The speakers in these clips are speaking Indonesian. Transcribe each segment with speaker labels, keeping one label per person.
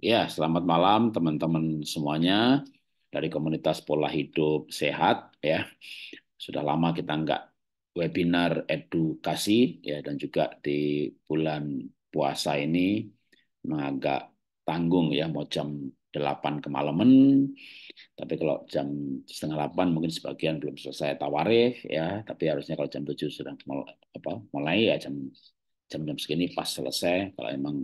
Speaker 1: Ya, selamat malam teman-teman semuanya dari komunitas pola hidup sehat ya. Sudah lama kita nggak webinar edukasi ya dan juga di bulan puasa ini memang agak tanggung ya mau jam 8 kemalaman tapi kalau jam setengah 8 mungkin sebagian belum selesai tawarif ya tapi harusnya kalau jam 7 sudah mulai, apa, mulai ya jam jam-jam segini pas selesai kalau emang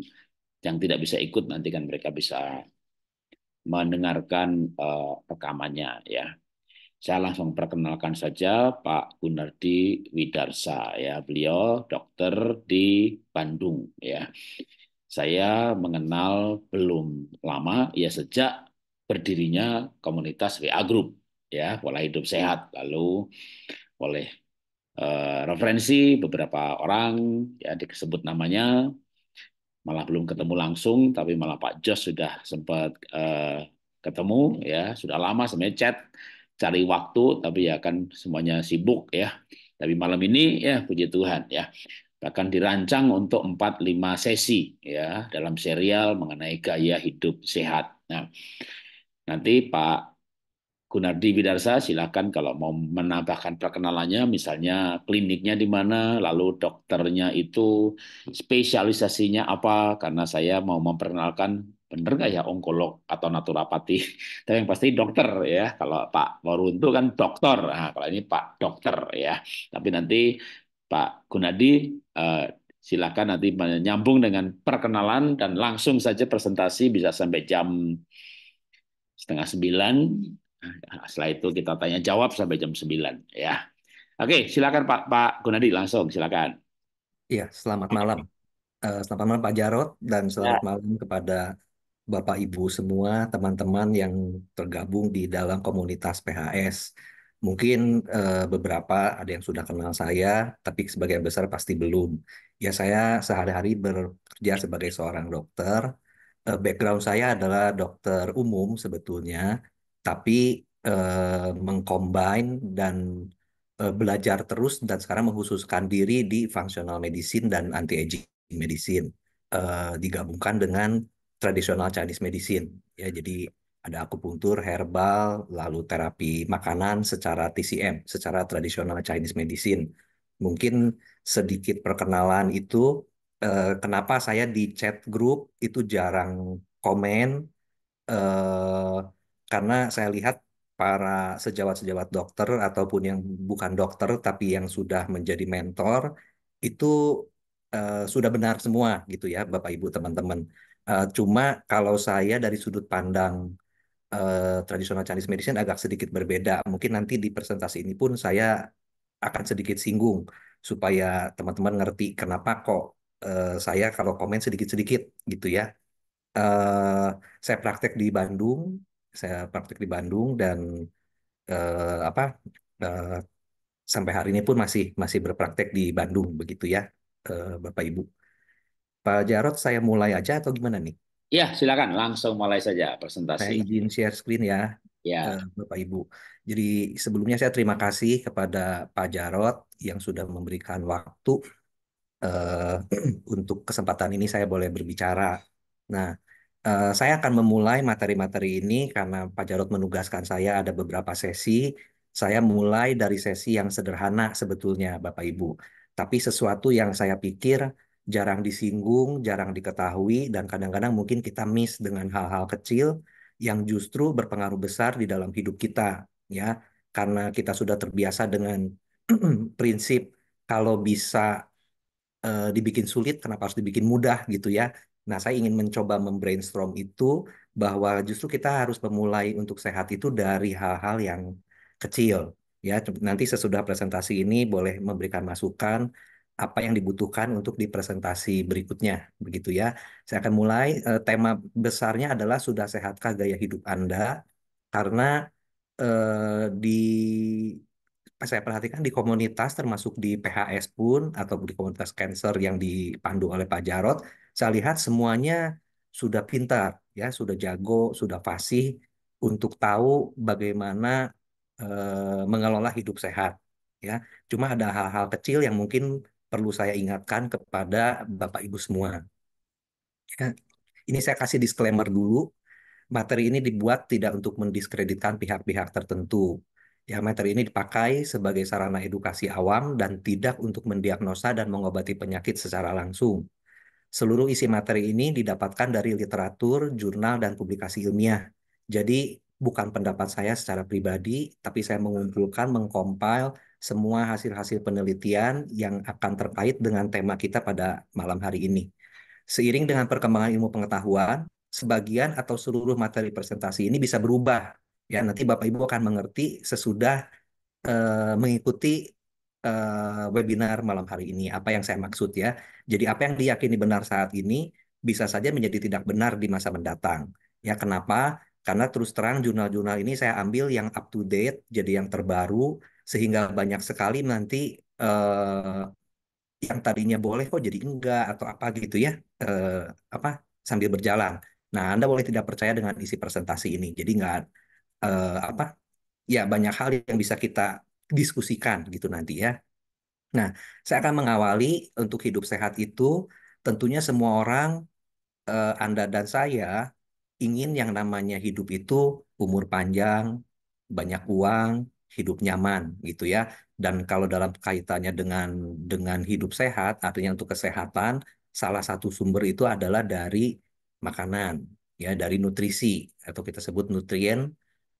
Speaker 1: yang tidak bisa ikut nanti kan mereka bisa mendengarkan eh, rekamannya ya. Saya langsung perkenalkan saja Pak Gunardi Widarsa ya. Beliau dokter di Bandung ya. Saya mengenal belum lama ya sejak berdirinya komunitas WA Group ya, pola hidup sehat lalu oleh eh, referensi beberapa orang ya disebut namanya malah belum ketemu langsung, tapi malah Pak Jos sudah sempat uh, ketemu ya, sudah lama sebenarnya chat cari waktu, tapi ya kan semuanya sibuk ya. Tapi malam ini ya puji Tuhan ya. Bahkan dirancang untuk 4-5 sesi ya dalam serial mengenai gaya hidup sehat. Nah, nanti Pak Gunardi Widarsa silakan kalau mau menambahkan perkenalannya misalnya kliniknya di mana lalu dokternya itu spesialisasinya apa karena saya mau memperkenalkan benar nggak ya onkolog atau naturopati, tapi yang pasti dokter ya kalau Pak Waruntu kan dokter nah, kalau ini Pak dokter ya tapi nanti Pak Gunadi eh, silakan nanti menyambung dengan perkenalan dan langsung saja presentasi bisa sampai jam setengah sembilan Nah, setelah itu kita tanya jawab sampai jam 9 ya. Oke, silakan Pak Pak Gunadi langsung silakan.
Speaker 2: Iya, selamat malam. Eh, selamat malam Pak Jarot dan selamat ya. malam kepada Bapak Ibu semua, teman-teman yang tergabung di dalam komunitas PHS. Mungkin uh, beberapa ada yang sudah kenal saya, tapi sebagian besar pasti belum. Ya saya sehari-hari bekerja sebagai seorang dokter. Uh, background saya adalah dokter umum sebetulnya, tapi uh, mengcombine dan uh, belajar terus dan sekarang menghususkan diri di functional medicine dan anti aging medicine uh, digabungkan dengan tradisional Chinese medicine ya jadi ada akupuntur herbal lalu terapi makanan secara TCM secara tradisional Chinese medicine mungkin sedikit perkenalan itu eh, kenapa saya di chat group itu jarang komen eh, karena saya lihat para sejawat-sejawat dokter ataupun yang bukan dokter tapi yang sudah menjadi mentor itu uh, sudah benar semua gitu ya Bapak Ibu teman-teman. Uh, cuma kalau saya dari sudut pandang uh, tradisional Chinese medicine agak sedikit berbeda. Mungkin nanti di presentasi ini pun saya akan sedikit singgung supaya teman-teman ngerti kenapa kok uh, saya kalau komen sedikit-sedikit gitu ya. Uh, saya praktek di Bandung saya praktik di Bandung dan uh, apa uh, sampai hari ini pun masih masih berpraktek di Bandung begitu ya uh, Bapak Ibu. Pak Jarot saya mulai aja atau gimana nih?
Speaker 1: Ya silakan langsung mulai saja presentasi. Saya
Speaker 2: izin share screen ya. Ya. Uh, Bapak Ibu. Jadi sebelumnya saya terima kasih kepada Pak Jarot yang sudah memberikan waktu uh, untuk kesempatan ini saya boleh berbicara. Nah, Eh, saya akan memulai materi-materi ini karena Pak Jarod menugaskan saya ada beberapa sesi. Saya mulai dari sesi yang sederhana sebetulnya, Bapak Ibu, tapi sesuatu yang saya pikir jarang disinggung, jarang diketahui, dan kadang-kadang mungkin kita miss dengan hal-hal kecil yang justru berpengaruh besar di dalam hidup kita, ya, karena kita sudah terbiasa dengan prinsip kalau bisa e, dibikin sulit, kenapa harus dibikin mudah gitu ya? Nah, saya ingin mencoba membrainstorm itu bahwa justru kita harus memulai untuk sehat itu dari hal-hal yang kecil. Ya, nanti sesudah presentasi ini boleh memberikan masukan apa yang dibutuhkan untuk di presentasi berikutnya, begitu ya. Saya akan mulai eh, tema besarnya adalah sudah sehatkah gaya hidup Anda? Karena eh, di saya perhatikan di komunitas termasuk di PHS pun atau di komunitas cancer yang dipandu oleh Pak Jarot saya lihat semuanya sudah pintar, ya, sudah jago, sudah fasih untuk tahu bagaimana e, mengelola hidup sehat, ya. Cuma ada hal-hal kecil yang mungkin perlu saya ingatkan kepada Bapak Ibu semua. Ya. Ini saya kasih disclaimer dulu. Materi ini dibuat tidak untuk mendiskreditkan pihak-pihak tertentu. Ya, materi ini dipakai sebagai sarana edukasi awam dan tidak untuk mendiagnosa dan mengobati penyakit secara langsung. Seluruh isi materi ini didapatkan dari literatur, jurnal, dan publikasi ilmiah. Jadi bukan pendapat saya secara pribadi, tapi saya mengumpulkan, mengkompil semua hasil-hasil penelitian yang akan terkait dengan tema kita pada malam hari ini. Seiring dengan perkembangan ilmu pengetahuan, sebagian atau seluruh materi presentasi ini bisa berubah. Ya, nanti Bapak Ibu akan mengerti sesudah eh, mengikuti uh, webinar malam hari ini. Apa yang saya maksud ya. Jadi apa yang diyakini benar saat ini bisa saja menjadi tidak benar di masa mendatang. Ya kenapa? Karena terus terang jurnal-jurnal ini saya ambil yang up to date, jadi yang terbaru sehingga banyak sekali nanti uh, yang tadinya boleh kok jadi enggak atau apa gitu ya. Uh, apa sambil berjalan. Nah, Anda boleh tidak percaya dengan isi presentasi ini. Jadi nggak uh, apa ya banyak hal yang bisa kita diskusikan gitu nanti ya. Nah, saya akan mengawali untuk hidup sehat itu tentunya semua orang eh, Anda dan saya ingin yang namanya hidup itu umur panjang, banyak uang, hidup nyaman gitu ya. Dan kalau dalam kaitannya dengan dengan hidup sehat, artinya untuk kesehatan, salah satu sumber itu adalah dari makanan, ya dari nutrisi atau kita sebut nutrien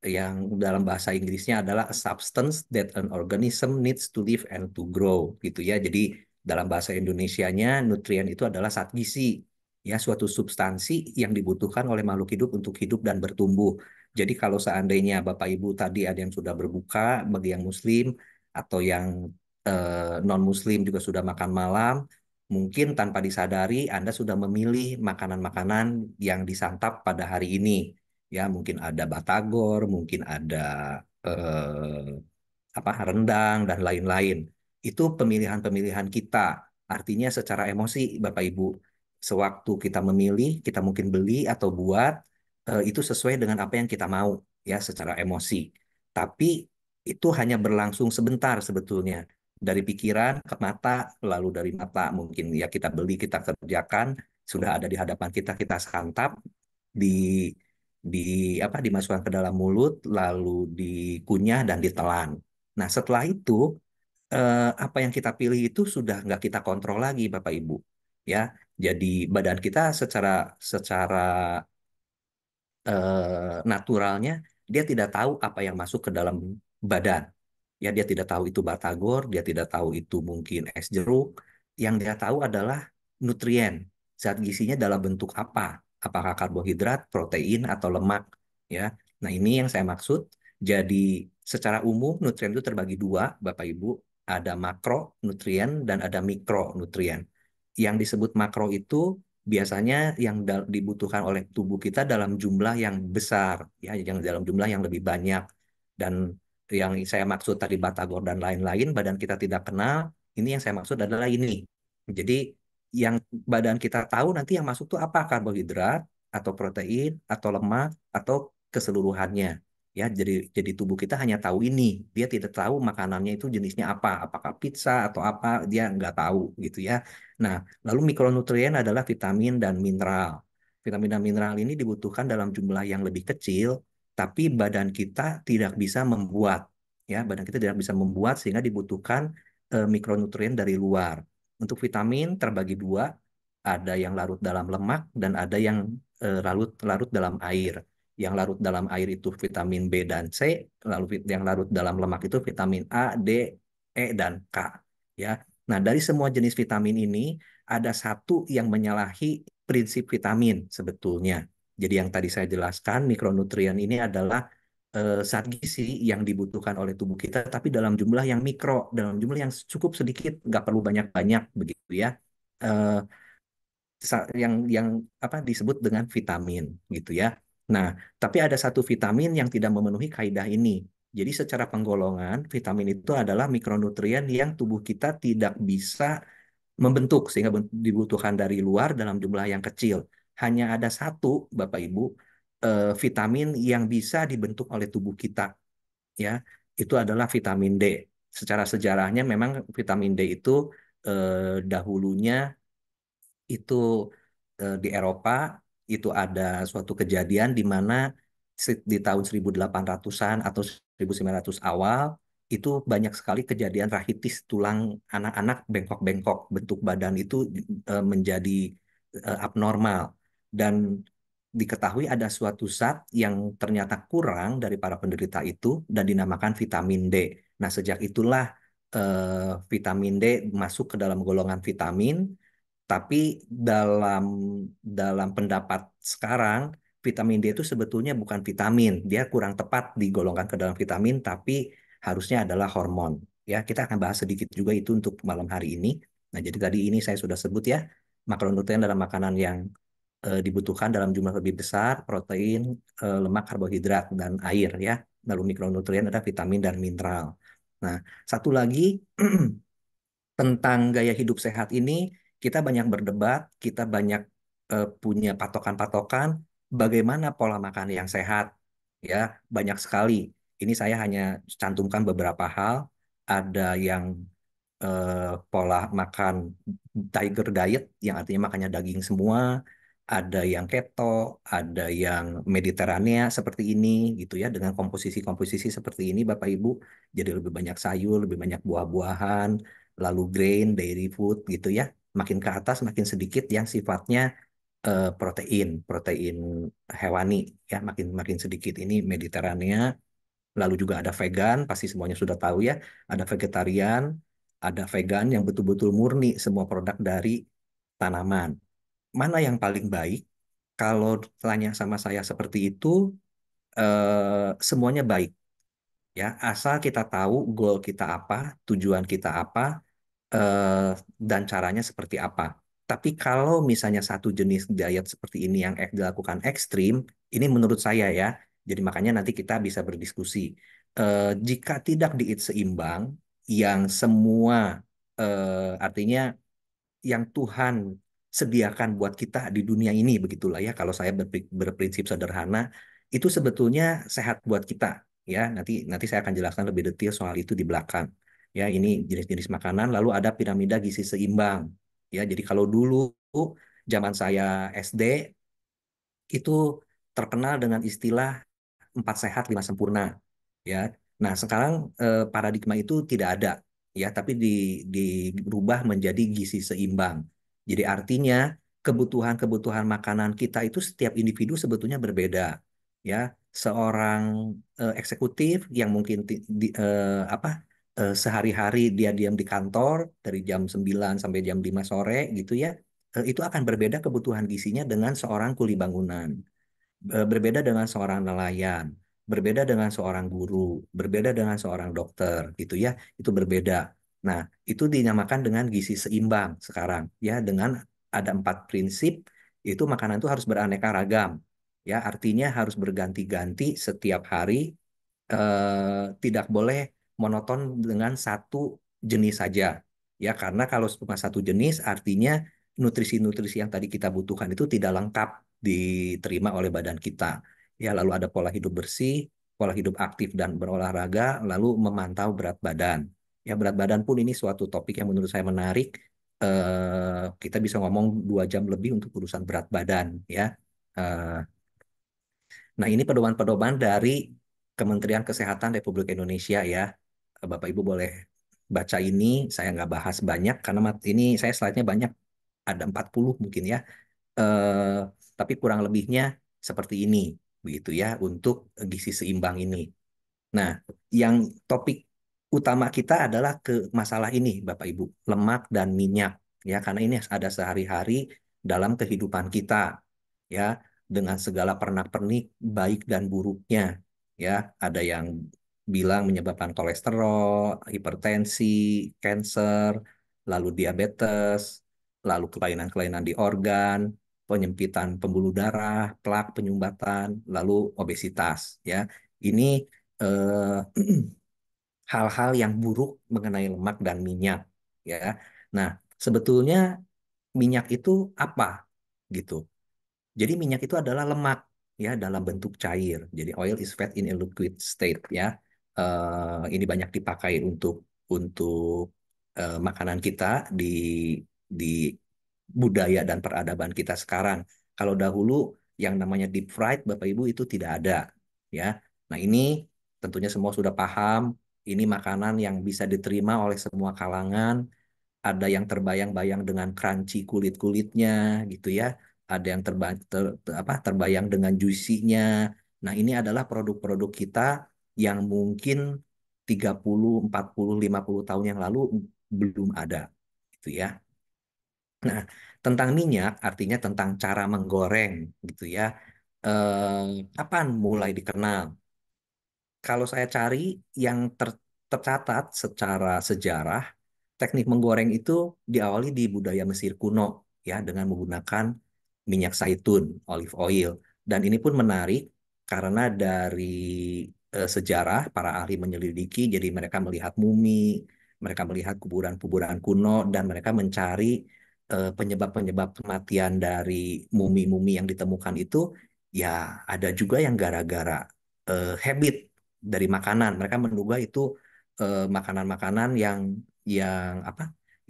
Speaker 2: yang dalam bahasa Inggrisnya adalah a substance that an organism needs to live and to grow gitu ya. Jadi dalam bahasa Indonesianya nutrien itu adalah zat gizi ya suatu substansi yang dibutuhkan oleh makhluk hidup untuk hidup dan bertumbuh. Jadi kalau seandainya Bapak Ibu tadi ada yang sudah berbuka bagi yang muslim atau yang eh, non muslim juga sudah makan malam, mungkin tanpa disadari Anda sudah memilih makanan-makanan yang disantap pada hari ini ya mungkin ada batagor, mungkin ada eh, apa rendang dan lain-lain. Itu pemilihan-pemilihan kita. Artinya secara emosi Bapak Ibu, sewaktu kita memilih, kita mungkin beli atau buat eh, itu sesuai dengan apa yang kita mau ya secara emosi. Tapi itu hanya berlangsung sebentar sebetulnya dari pikiran ke mata lalu dari mata mungkin ya kita beli kita kerjakan sudah ada di hadapan kita kita santap di di apa dimasukkan ke dalam mulut lalu dikunyah dan ditelan. Nah setelah itu eh, apa yang kita pilih itu sudah nggak kita kontrol lagi Bapak Ibu ya. Jadi badan kita secara secara eh, naturalnya dia tidak tahu apa yang masuk ke dalam badan. Ya dia tidak tahu itu batagor, dia tidak tahu itu mungkin es jeruk. Yang dia tahu adalah nutrien, zat gizinya dalam bentuk apa apakah karbohidrat, protein, atau lemak. Ya, nah ini yang saya maksud. Jadi secara umum nutrien itu terbagi dua, Bapak Ibu. Ada makro nutrien dan ada mikro nutrien. Yang disebut makro itu biasanya yang dibutuhkan oleh tubuh kita dalam jumlah yang besar, ya, yang dalam jumlah yang lebih banyak. Dan yang saya maksud tadi batagor dan lain-lain, badan kita tidak kenal. Ini yang saya maksud adalah ini. Jadi yang badan kita tahu nanti yang masuk tuh apa karbohidrat atau protein atau lemak atau keseluruhannya ya jadi jadi tubuh kita hanya tahu ini dia tidak tahu makanannya itu jenisnya apa apakah pizza atau apa dia nggak tahu gitu ya nah lalu mikronutrien adalah vitamin dan mineral vitamin dan mineral ini dibutuhkan dalam jumlah yang lebih kecil tapi badan kita tidak bisa membuat ya badan kita tidak bisa membuat sehingga dibutuhkan e, mikronutrien dari luar untuk vitamin terbagi dua, ada yang larut dalam lemak dan ada yang eh, larut larut dalam air. Yang larut dalam air itu vitamin B dan C, lalu yang larut dalam lemak itu vitamin A, D, E dan K, ya. Nah, dari semua jenis vitamin ini ada satu yang menyalahi prinsip vitamin sebetulnya. Jadi yang tadi saya jelaskan mikronutrien ini adalah Eh, saat zat gizi yang dibutuhkan oleh tubuh kita, tapi dalam jumlah yang mikro, dalam jumlah yang cukup sedikit, nggak perlu banyak-banyak begitu ya. Eh, yang yang apa disebut dengan vitamin gitu ya. Nah, tapi ada satu vitamin yang tidak memenuhi kaidah ini. Jadi secara penggolongan, vitamin itu adalah mikronutrien yang tubuh kita tidak bisa membentuk sehingga dibutuhkan dari luar dalam jumlah yang kecil. Hanya ada satu, Bapak Ibu, uh, vitamin yang bisa dibentuk oleh tubuh kita. Ya, itu adalah vitamin D. Secara sejarahnya memang vitamin D itu uh, dahulunya itu uh, di Eropa itu ada suatu kejadian di mana di tahun 1800-an atau 1900 awal itu banyak sekali kejadian rahitis tulang anak-anak bengkok-bengkok bentuk badan itu menjadi abnormal dan diketahui ada suatu zat yang ternyata kurang dari para penderita itu dan dinamakan vitamin D. Nah, sejak itulah eh, vitamin D masuk ke dalam golongan vitamin, tapi dalam dalam pendapat sekarang vitamin D itu sebetulnya bukan vitamin. Dia kurang tepat digolongkan ke dalam vitamin tapi harusnya adalah hormon. Ya, kita akan bahas sedikit juga itu untuk malam hari ini. Nah, jadi tadi ini saya sudah sebut ya, makronutrien adalah makanan yang uh, dibutuhkan dalam jumlah lebih besar protein, uh, lemak, karbohidrat dan air ya. Lalu mikronutrien ada vitamin dan mineral. Nah, satu lagi tentang gaya hidup sehat ini kita banyak berdebat, kita banyak uh, punya patokan-patokan bagaimana pola makan yang sehat ya, banyak sekali. Ini saya hanya cantumkan beberapa hal, ada yang eh, pola makan tiger diet yang artinya makannya daging semua, ada yang keto, ada yang mediterania seperti ini gitu ya dengan komposisi-komposisi seperti ini Bapak Ibu jadi lebih banyak sayur, lebih banyak buah-buahan, lalu grain, dairy food gitu ya. Makin ke atas makin sedikit yang sifatnya uh, protein, protein hewani ya makin makin sedikit ini mediterania lalu juga ada vegan, pasti semuanya sudah tahu ya, ada vegetarian, ada vegan yang betul-betul murni semua produk dari tanaman mana yang paling baik? Kalau tanya sama saya seperti itu, eh, semuanya baik. Ya, asal kita tahu goal kita apa, tujuan kita apa, eh, dan caranya seperti apa. Tapi kalau misalnya satu jenis diet seperti ini yang dilakukan ekstrim, ini menurut saya ya, jadi makanya nanti kita bisa berdiskusi. Eh, jika tidak diet seimbang, yang semua eh, artinya yang Tuhan sediakan buat kita di dunia ini begitulah ya kalau saya berprinsip sederhana itu sebetulnya sehat buat kita ya nanti nanti saya akan jelaskan lebih detail soal itu di belakang ya ini jenis-jenis makanan lalu ada piramida gizi seimbang ya jadi kalau dulu zaman saya SD itu terkenal dengan istilah empat sehat lima sempurna ya nah sekarang eh, paradigma itu tidak ada ya tapi di dirubah menjadi gizi seimbang jadi artinya kebutuhan-kebutuhan makanan kita itu setiap individu sebetulnya berbeda, ya. Seorang uh, eksekutif yang mungkin di, uh, apa uh, sehari-hari dia diam di kantor dari jam 9 sampai jam 5 sore gitu ya, itu akan berbeda kebutuhan gizinya dengan seorang kuli bangunan, berbeda dengan seorang nelayan, berbeda dengan seorang guru, berbeda dengan seorang dokter gitu ya. Itu berbeda Nah, itu dinamakan dengan gizi seimbang sekarang ya dengan ada empat prinsip itu makanan itu harus beraneka ragam ya artinya harus berganti-ganti setiap hari eh, tidak boleh monoton dengan satu jenis saja ya karena kalau cuma satu jenis artinya nutrisi-nutrisi yang tadi kita butuhkan itu tidak lengkap diterima oleh badan kita ya lalu ada pola hidup bersih pola hidup aktif dan berolahraga lalu memantau berat badan ya berat badan pun ini suatu topik yang menurut saya menarik. uh, kita bisa ngomong dua jam lebih untuk urusan berat badan, ya. uh, nah ini pedoman-pedoman dari Kementerian Kesehatan Republik Indonesia, ya. Eh, Bapak Ibu boleh baca ini. Saya nggak bahas banyak karena ini saya slide-nya banyak, ada 40 mungkin ya. uh, tapi kurang lebihnya seperti ini, begitu ya, untuk gizi seimbang ini. Nah, yang topik utama kita adalah ke masalah ini Bapak Ibu, lemak dan minyak ya karena ini ada sehari-hari dalam kehidupan kita ya dengan segala pernak-pernik baik dan buruknya ya ada yang bilang menyebabkan kolesterol, hipertensi, kanker, lalu diabetes, lalu kelainan-kelainan di organ, penyempitan pembuluh darah, plak penyumbatan, lalu obesitas ya. Ini eh, hal-hal yang buruk mengenai lemak dan minyak ya. Nah, sebetulnya minyak itu apa gitu. Jadi minyak itu adalah lemak ya dalam bentuk cair. Jadi oil is fat in a liquid state ya. Uh, ini banyak dipakai untuk untuk uh, makanan kita di di budaya dan peradaban kita sekarang. Kalau dahulu yang namanya deep fried Bapak Ibu itu tidak ada ya. Nah, ini tentunya semua sudah paham ini makanan yang bisa diterima oleh semua kalangan. Ada yang terbayang-bayang dengan crunchy kulit-kulitnya gitu ya. Ada yang terba ter, ter, apa, terbayang dengan juicy-nya. Nah, ini adalah produk-produk kita yang mungkin 30, 40, 50 tahun yang lalu belum ada gitu ya. Nah, tentang minyak artinya tentang cara menggoreng gitu ya. Eh, kapan mulai dikenal? kalau saya cari yang ter, tercatat secara sejarah, teknik menggoreng itu diawali di budaya Mesir kuno ya dengan menggunakan minyak zaitun, olive oil. Dan ini pun menarik karena dari e, sejarah para ahli menyelidiki jadi mereka melihat mumi, mereka melihat kuburan-kuburan kuno dan mereka mencari eh, penyebab-penyebab kematian dari mumi-mumi yang ditemukan itu ya ada juga yang gara-gara uh, habit dari makanan. Mereka menduga itu eh, makanan-makanan uh, yang yang apa?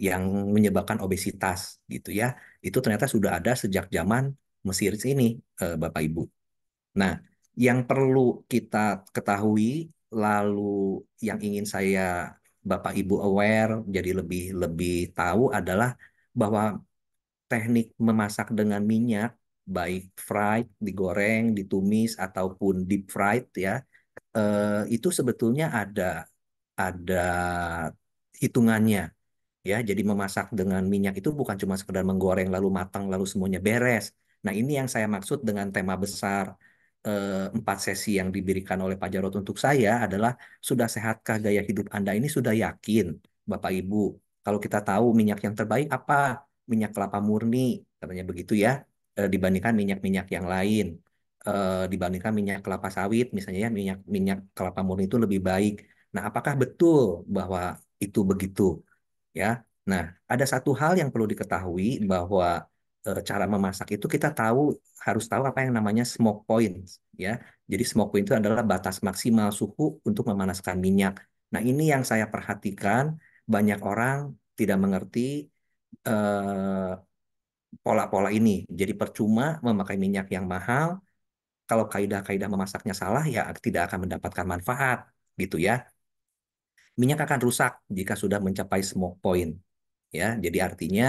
Speaker 2: yang menyebabkan obesitas gitu ya. Itu ternyata sudah ada sejak zaman Mesir ini, uh, Bapak Ibu. Nah, yang perlu kita ketahui lalu yang ingin saya Bapak Ibu aware jadi lebih lebih tahu adalah bahwa teknik memasak dengan minyak baik fried, digoreng, ditumis ataupun deep fried ya eh, itu sebetulnya ada ada hitungannya ya jadi memasak dengan minyak itu bukan cuma sekedar menggoreng lalu matang lalu semuanya beres nah ini yang saya maksud dengan tema besar eh, empat sesi yang diberikan oleh Pak Jarot untuk saya adalah sudah sehatkah gaya hidup Anda ini sudah yakin Bapak Ibu kalau kita tahu minyak yang terbaik apa minyak kelapa murni katanya begitu ya eh, dibandingkan minyak-minyak yang lain uh, dibandingkan minyak kelapa sawit misalnya ya minyak minyak kelapa murni itu lebih baik. Nah, apakah betul bahwa itu begitu? Ya. Nah, ada satu hal yang perlu diketahui bahwa uh, cara memasak itu kita tahu harus tahu apa yang namanya smoke point ya. Jadi smoke point itu adalah batas maksimal suhu untuk memanaskan minyak. Nah, ini yang saya perhatikan banyak orang tidak mengerti eh, pola-pola uh, pola -pola ini. Jadi percuma memakai minyak yang mahal kalau kaidah-kaidah memasaknya salah ya tidak akan mendapatkan manfaat gitu ya. Minyak akan rusak jika sudah mencapai smoke point ya. Jadi artinya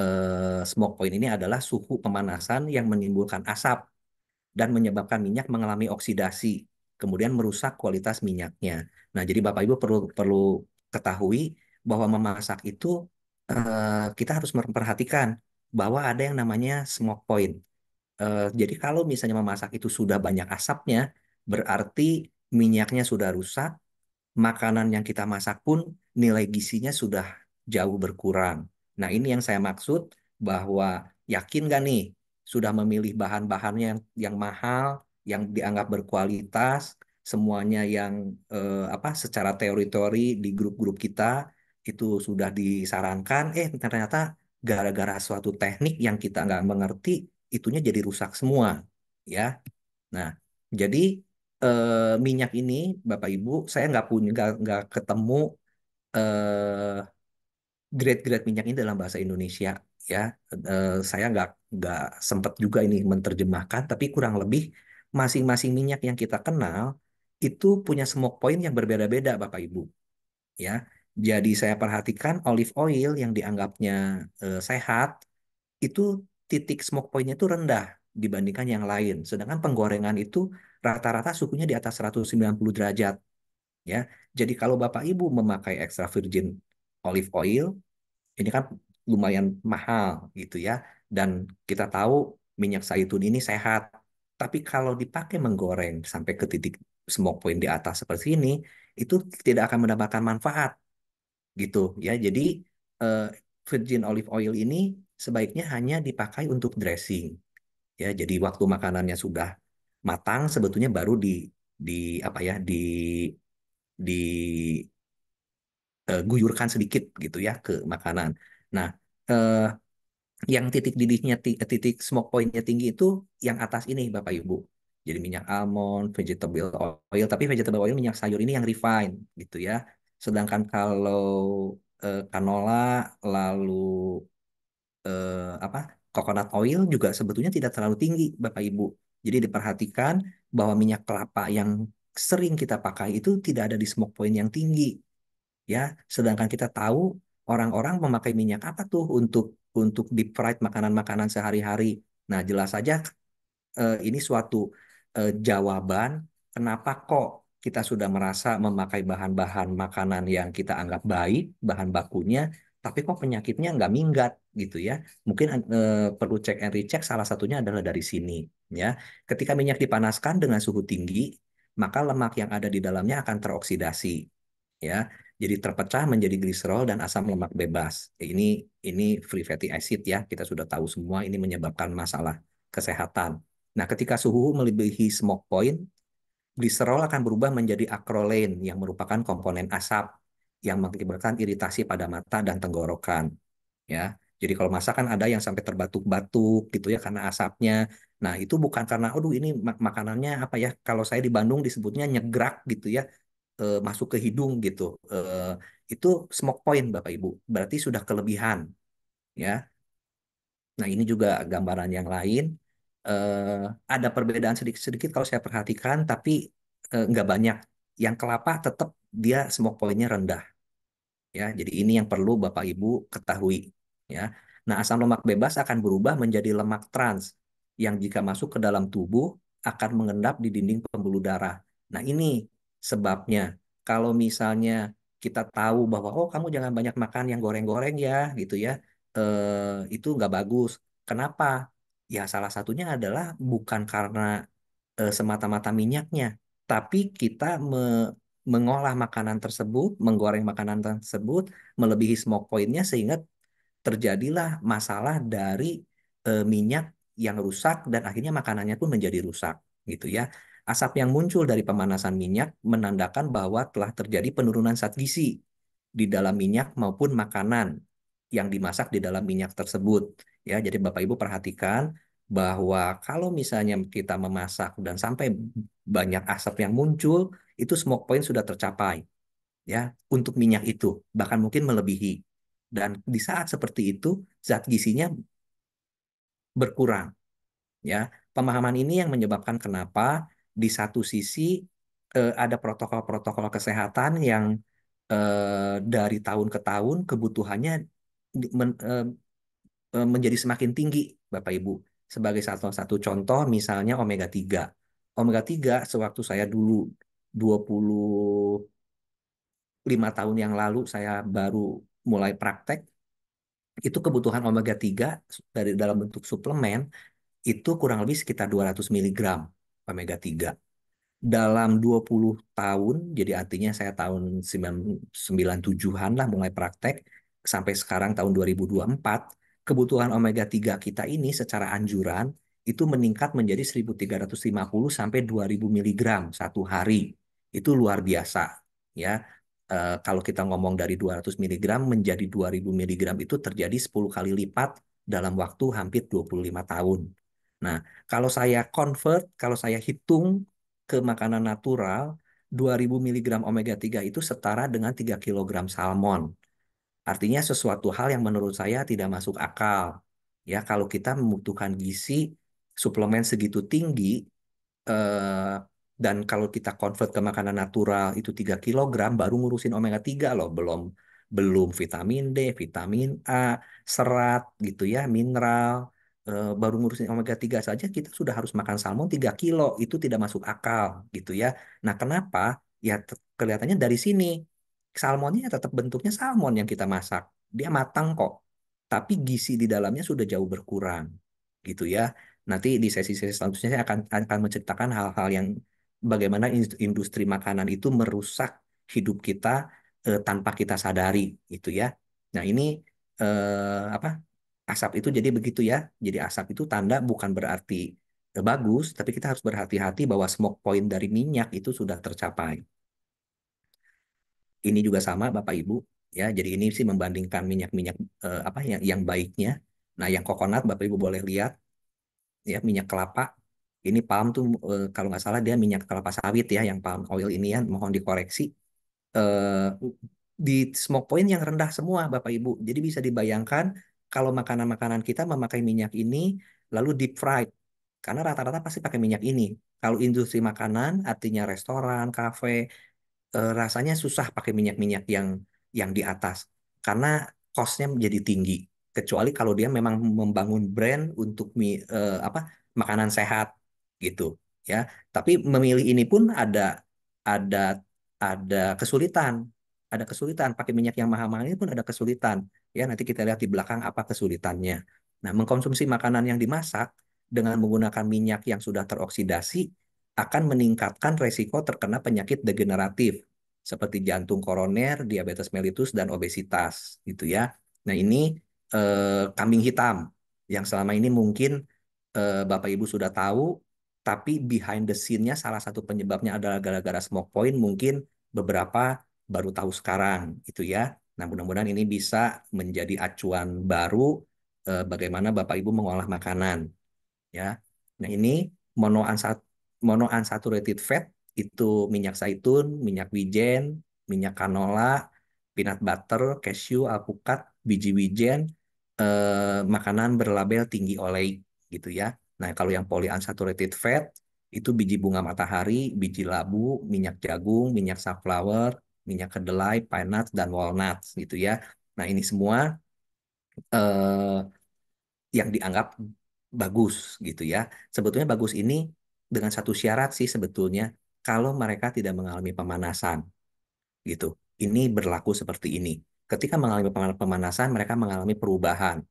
Speaker 2: eh, smoke point ini adalah suhu pemanasan yang menimbulkan asap dan menyebabkan minyak mengalami oksidasi kemudian merusak kualitas minyaknya. Nah, jadi Bapak Ibu perlu perlu ketahui bahwa memasak itu eh, kita harus memperhatikan bahwa ada yang namanya smoke point Uh, jadi kalau misalnya memasak itu sudah banyak asapnya, berarti minyaknya sudah rusak, makanan yang kita masak pun nilai gizinya sudah jauh berkurang. Nah, ini yang saya maksud bahwa yakin gak nih sudah memilih bahan-bahannya yang, yang mahal, yang dianggap berkualitas, semuanya yang eh, apa secara teori-teori di grup-grup kita itu sudah disarankan, eh ternyata gara-gara suatu teknik yang kita nggak mengerti itunya jadi rusak semua ya. Nah, jadi eh, minyak ini Bapak Ibu, saya nggak punya nggak, nggak ketemu eh, grade-grade minyak ini dalam bahasa Indonesia ya. Eh, saya nggak nggak sempat juga ini menerjemahkan, tapi kurang lebih masing-masing minyak yang kita kenal itu punya smoke point yang berbeda-beda Bapak Ibu. Ya. Jadi saya perhatikan olive oil yang dianggapnya eh, sehat itu titik smoke pointnya itu rendah dibandingkan yang lain. Sedangkan penggorengan itu rata-rata sukunya di atas 190 derajat. Ya, jadi kalau Bapak Ibu memakai extra virgin olive oil, ini kan lumayan mahal gitu ya. Dan kita tahu minyak zaitun ini sehat. Tapi kalau dipakai menggoreng sampai ke titik smoke point di atas seperti ini, itu tidak akan mendapatkan manfaat gitu ya. Jadi eh, virgin olive oil ini sebaiknya hanya dipakai untuk dressing. Ya, jadi waktu makanannya sudah matang sebetulnya baru di di apa ya di di uh, guyurkan sedikit gitu ya ke makanan. Nah, uh, yang titik didihnya eh, titik smoke pointnya tinggi itu yang atas ini Bapak Ibu. Jadi minyak almond, vegetable oil, tapi vegetable oil minyak sayur ini yang refine gitu ya. Sedangkan kalau uh, canola lalu eh, apa coconut oil juga sebetulnya tidak terlalu tinggi Bapak Ibu. Jadi diperhatikan bahwa minyak kelapa yang sering kita pakai itu tidak ada di smoke point yang tinggi. Ya, sedangkan kita tahu orang-orang memakai minyak apa tuh untuk untuk deep fried makanan-makanan sehari-hari. Nah, jelas saja eh, ini suatu eh, jawaban kenapa kok kita sudah merasa memakai bahan-bahan makanan yang kita anggap baik, bahan bakunya tapi kok penyakitnya nggak minggat gitu ya. Mungkin eh, perlu cek and recheck salah satunya adalah dari sini ya. Ketika minyak dipanaskan dengan suhu tinggi, maka lemak yang ada di dalamnya akan teroksidasi ya. Jadi terpecah menjadi gliserol dan asam lemak bebas. Ini ini free fatty acid ya. Kita sudah tahu semua ini menyebabkan masalah kesehatan. Nah, ketika suhu melebihi smoke point, gliserol akan berubah menjadi acrolein yang merupakan komponen asap yang mengakibatkan iritasi pada mata dan tenggorokan. Ya, jadi kalau masakan ada yang sampai terbatuk-batuk gitu ya karena asapnya. Nah itu bukan karena, aduh ini mak makanannya apa ya? Kalau saya di Bandung disebutnya nyegrak gitu ya, e, masuk ke hidung gitu. E, itu smoke point Bapak Ibu, berarti sudah kelebihan. Ya. Nah ini juga gambaran yang lain. E, ada perbedaan sedikit-sedikit kalau saya perhatikan, tapi e, nggak banyak. Yang kelapa tetap dia smoke pointnya rendah. Ya, jadi ini yang perlu Bapak Ibu ketahui. Ya, nah asam lemak bebas akan berubah menjadi lemak trans yang jika masuk ke dalam tubuh akan mengendap di dinding pembuluh darah. Nah ini sebabnya kalau misalnya kita tahu bahwa oh kamu jangan banyak makan yang goreng-goreng ya gitu ya, eh, itu nggak bagus. Kenapa? Ya salah satunya adalah bukan karena eh, semata-mata minyaknya, tapi kita me, mengolah makanan tersebut, menggoreng makanan tersebut melebihi smoke pointnya sehingga terjadilah masalah dari e, minyak yang rusak dan akhirnya makanannya pun menjadi rusak gitu ya. Asap yang muncul dari pemanasan minyak menandakan bahwa telah terjadi penurunan zat gizi di dalam minyak maupun makanan yang dimasak di dalam minyak tersebut ya. Jadi Bapak Ibu perhatikan bahwa kalau misalnya kita memasak dan sampai banyak asap yang muncul, itu smoke point sudah tercapai. Ya, untuk minyak itu bahkan mungkin melebihi. Dan di saat seperti itu zat gizinya berkurang. Ya, pemahaman ini yang menyebabkan kenapa di satu sisi eh, ada protokol-protokol kesehatan yang eh, dari tahun ke tahun kebutuhannya men, eh, eh, menjadi semakin tinggi, Bapak Ibu. Sebagai satu-satu contoh misalnya omega 3 omega 3 sewaktu saya dulu 25 tahun yang lalu saya baru mulai praktek itu kebutuhan omega 3 dari dalam bentuk suplemen itu kurang lebih sekitar 200 mg omega 3. Dalam 20 tahun, jadi artinya saya tahun 97-an lah mulai praktek, sampai sekarang tahun 2024, kebutuhan omega 3 kita ini secara anjuran itu meningkat menjadi 1350 sampai 2000 mg satu hari. Itu luar biasa ya. E, kalau kita ngomong dari 200 mg menjadi 2000 mg itu terjadi 10 kali lipat dalam waktu hampir 25 tahun. Nah, kalau saya convert, kalau saya hitung ke makanan natural, 2000 mg omega 3 itu setara dengan 3 kg salmon. Artinya sesuatu hal yang menurut saya tidak masuk akal. Ya, kalau kita membutuhkan gizi suplemen segitu tinggi eh, dan kalau kita convert ke makanan natural itu 3 kg baru ngurusin omega 3 loh belum belum vitamin D, vitamin A, serat gitu ya, mineral eh, baru ngurusin omega 3 saja kita sudah harus makan salmon 3 kilo itu tidak masuk akal gitu ya. Nah, kenapa? Ya kelihatannya dari sini salmonnya ya tetap bentuknya salmon yang kita masak. Dia matang kok. Tapi gizi di dalamnya sudah jauh berkurang gitu ya nanti di sesi-sesi selanjutnya saya akan akan menceritakan hal-hal yang bagaimana industri makanan itu merusak hidup kita eh, tanpa kita sadari gitu ya. Nah, ini eh, apa? Asap itu jadi begitu ya. Jadi asap itu tanda bukan berarti eh, bagus, tapi kita harus berhati-hati bahwa smoke point dari minyak itu sudah tercapai. Ini juga sama Bapak Ibu ya. Jadi ini sih membandingkan minyak-minyak eh, apa yang yang baiknya. Nah, yang kokonat Bapak Ibu boleh lihat ya minyak kelapa ini palm tuh eh, kalau nggak salah dia minyak kelapa sawit ya yang palm oil ini ya mohon dikoreksi eh, di smoke point yang rendah semua Bapak Ibu jadi bisa dibayangkan kalau makanan-makanan kita memakai minyak ini lalu deep fried karena rata-rata pasti pakai minyak ini kalau industri makanan artinya restoran kafe eh, rasanya susah pakai minyak-minyak yang yang di atas karena costnya menjadi tinggi kecuali kalau dia memang membangun brand untuk mie, uh, apa makanan sehat gitu ya tapi memilih ini pun ada ada ada kesulitan ada kesulitan pakai minyak yang mahal-mahal ini pun ada kesulitan ya nanti kita lihat di belakang apa kesulitannya nah mengkonsumsi makanan yang dimasak dengan menggunakan minyak yang sudah teroksidasi akan meningkatkan resiko terkena penyakit degeneratif seperti jantung koroner, diabetes mellitus dan obesitas gitu ya. Nah, ini eh, kambing hitam yang selama ini mungkin eh, Bapak Ibu sudah tahu, tapi behind the scene-nya salah satu penyebabnya adalah gara-gara smoke point mungkin beberapa baru tahu sekarang itu ya. Nah, mudah-mudahan ini bisa menjadi acuan baru eh, bagaimana Bapak Ibu mengolah makanan. Ya. Nah, ini monoansat monounsaturated fat itu minyak zaitun, minyak wijen, minyak canola, peanut butter, cashew, alpukat, biji wijen, eh, makanan berlabel tinggi oleik gitu ya. Nah, kalau yang polyunsaturated fat itu biji bunga matahari, biji labu, minyak jagung, minyak safflower, minyak kedelai, pine nuts dan walnuts gitu ya. Nah, ini semua eh, yang dianggap bagus gitu ya. Sebetulnya bagus ini dengan satu syarat sih sebetulnya kalau mereka tidak mengalami pemanasan gitu. Ini berlaku seperti ini ketika mengalami pemanasan mereka mengalami perubahan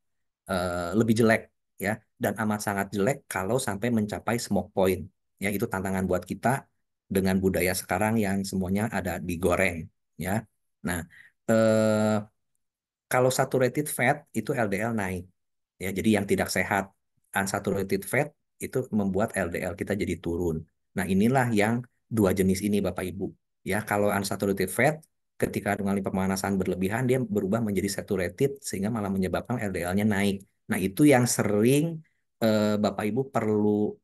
Speaker 2: uh, lebih jelek ya dan amat sangat jelek kalau sampai mencapai smoke point ya itu tantangan buat kita dengan budaya sekarang yang semuanya ada digoreng ya nah eh, kalau saturated fat itu LDL naik ya jadi yang tidak sehat unsaturated fat itu membuat LDL kita jadi turun nah inilah yang dua jenis ini Bapak Ibu ya kalau unsaturated fat ketika mengalami pemanasan berlebihan dia berubah menjadi saturated sehingga malah menyebabkan LDL-nya naik. Nah, itu yang sering eh, Bapak Ibu perlu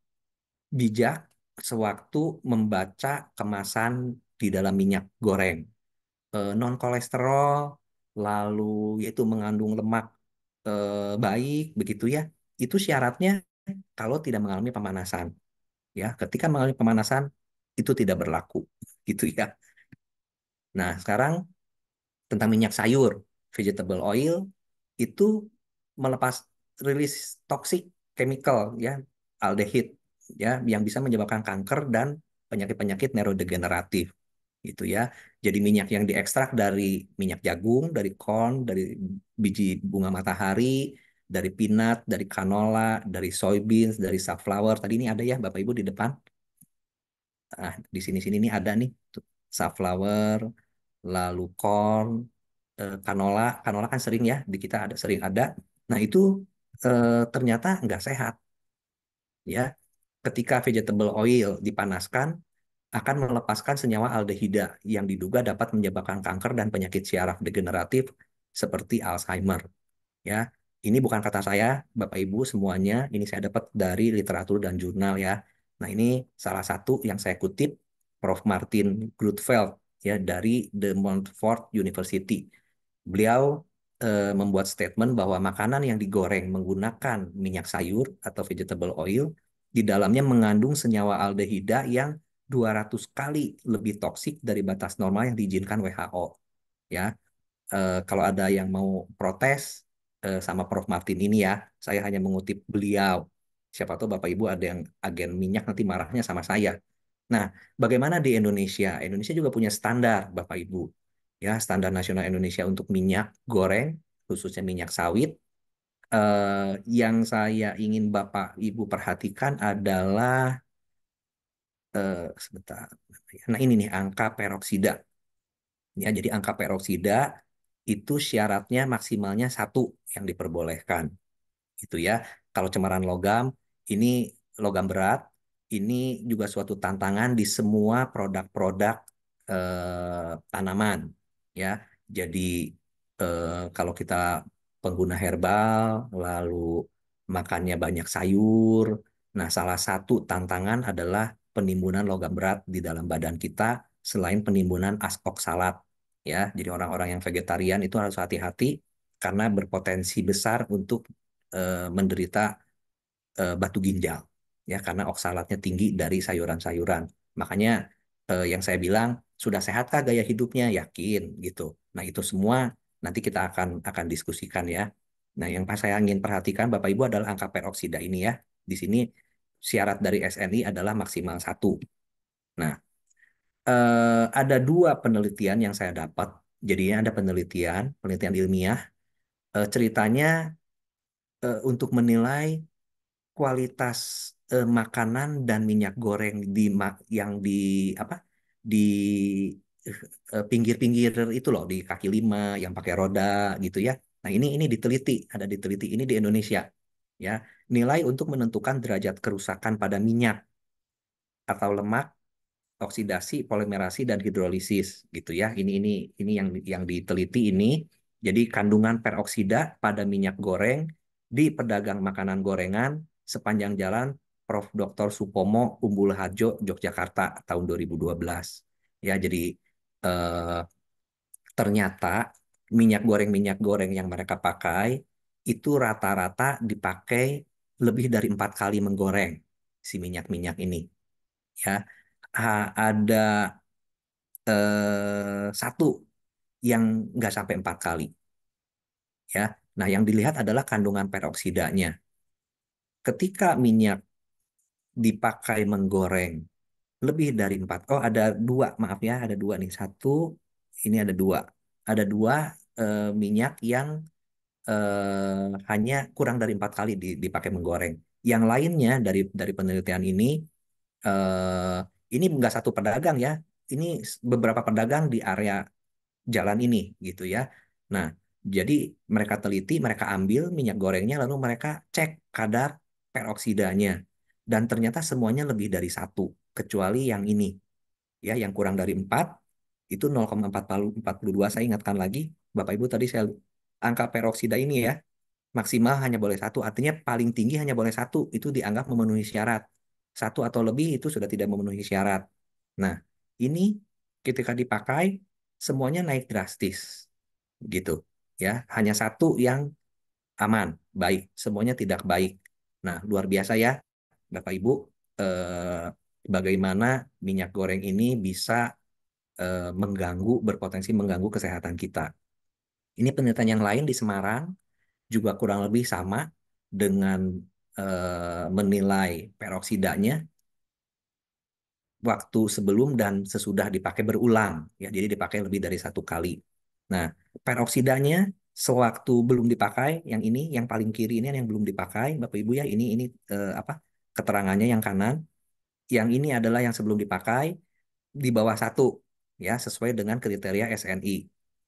Speaker 2: bijak sewaktu membaca kemasan di dalam minyak goreng. Eh, non kolesterol lalu yaitu mengandung lemak eh, baik begitu ya. Itu syaratnya kalau tidak mengalami pemanasan. Ya, ketika mengalami pemanasan itu tidak berlaku gitu ya. Nah, sekarang tentang minyak sayur, vegetable oil itu melepas rilis toksik chemical ya, aldehid ya yang bisa menyebabkan kanker dan penyakit-penyakit neurodegeneratif gitu ya. Jadi minyak yang diekstrak dari minyak jagung, dari corn, dari biji bunga matahari, dari peanut, dari canola, dari soybeans, dari safflower. Tadi ini ada ya Bapak Ibu di depan. Nah, di sini-sini ini ada nih safflower, lalu corn, kanola, eh, kanola kan sering ya di kita ada sering ada. Nah itu eh, ternyata nggak sehat, ya. Ketika vegetable oil dipanaskan akan melepaskan senyawa aldehida yang diduga dapat menyebabkan kanker dan penyakit syaraf degeneratif seperti Alzheimer. Ya, ini bukan kata saya, Bapak Ibu semuanya. Ini saya dapat dari literatur dan jurnal ya. Nah ini salah satu yang saya kutip Prof. Martin Grutfeld ya dari the Montfort University. Beliau eh, membuat statement bahwa makanan yang digoreng menggunakan minyak sayur atau vegetable oil di dalamnya mengandung senyawa aldehida yang 200 kali lebih toksik dari batas normal yang diizinkan WHO. Ya, eh, kalau ada yang mau protes eh, sama Prof Martin ini ya, saya hanya mengutip beliau. Siapa tahu Bapak Ibu ada yang agen minyak nanti marahnya sama saya Nah, bagaimana di Indonesia? Indonesia juga punya standar, Bapak Ibu. Ya, standar nasional Indonesia untuk minyak goreng, khususnya minyak sawit. Eh, yang saya ingin Bapak Ibu perhatikan adalah eh, sebentar. Nah, ini nih angka peroksida. Ya, jadi angka peroksida itu syaratnya maksimalnya satu yang diperbolehkan. Itu ya. Kalau cemaran logam ini logam berat ini juga suatu tantangan di semua produk-produk eh, tanaman ya. Jadi eh, kalau kita pengguna herbal lalu makannya banyak sayur. Nah, salah satu tantangan adalah penimbunan logam berat di dalam badan kita selain penimbunan oksalat ya. Jadi orang-orang yang vegetarian itu harus hati-hati karena berpotensi besar untuk e, menderita e, batu ginjal ya karena oksalatnya tinggi dari sayuran-sayuran. Makanya eh, yang saya bilang sudah sehatkah gaya hidupnya yakin gitu. Nah itu semua nanti kita akan akan diskusikan ya. Nah yang pas saya ingin perhatikan Bapak Ibu adalah angka peroksida ini ya. Di sini syarat dari SNI adalah maksimal satu. Nah eh, ada dua penelitian yang saya dapat. Jadinya ada penelitian penelitian ilmiah. Eh, ceritanya eh, untuk menilai kualitas eh, makanan dan minyak goreng di yang di apa di eh, pinggir-pinggir eh, itu loh di kaki lima yang pakai roda gitu ya. Nah, ini ini diteliti, ada diteliti ini di Indonesia ya. Nilai untuk menentukan derajat kerusakan pada minyak atau lemak oksidasi, polimerasi dan hidrolisis gitu ya. Ini ini ini yang yang diteliti ini. Jadi kandungan peroksida pada minyak goreng di pedagang makanan gorengan sepanjang jalan Prof. Dr. Supomo Umbul Harjo Yogyakarta tahun 2012. Ya, jadi eh, ternyata minyak goreng-minyak goreng yang mereka pakai itu rata-rata dipakai lebih dari empat kali menggoreng si minyak-minyak ini. Ya, ada eh, satu yang nggak sampai empat kali. Ya, nah yang dilihat adalah kandungan peroksidanya. Ketika minyak dipakai menggoreng lebih dari empat. Oh ada dua maaf ya ada dua nih satu ini ada dua ada dua eh, minyak yang eh, hanya kurang dari empat kali dipakai menggoreng. Yang lainnya dari dari penelitian ini eh, ini enggak satu pedagang ya ini beberapa pedagang di area jalan ini gitu ya. Nah jadi mereka teliti mereka ambil minyak gorengnya lalu mereka cek kadar peroksidanya dan ternyata semuanya lebih dari satu kecuali yang ini ya yang kurang dari empat itu 0,42 saya ingatkan lagi Bapak Ibu tadi saya angka peroksida ini ya maksimal hanya boleh satu artinya paling tinggi hanya boleh satu itu dianggap memenuhi syarat satu atau lebih itu sudah tidak memenuhi syarat nah ini ketika dipakai semuanya naik drastis gitu ya hanya satu yang aman baik semuanya tidak baik nah luar biasa ya Bapak Ibu eh, bagaimana minyak goreng ini bisa eh, mengganggu berpotensi mengganggu kesehatan kita. Ini penelitian yang lain di Semarang juga kurang lebih sama dengan eh, menilai peroksidanya waktu sebelum dan sesudah dipakai berulang ya jadi dipakai lebih dari satu kali nah peroksidanya sewaktu belum dipakai yang ini yang paling kiri ini yang belum dipakai bapak ibu ya ini ini eh, apa keterangannya yang kanan. Yang ini adalah yang sebelum dipakai di bawah satu ya sesuai dengan kriteria SNI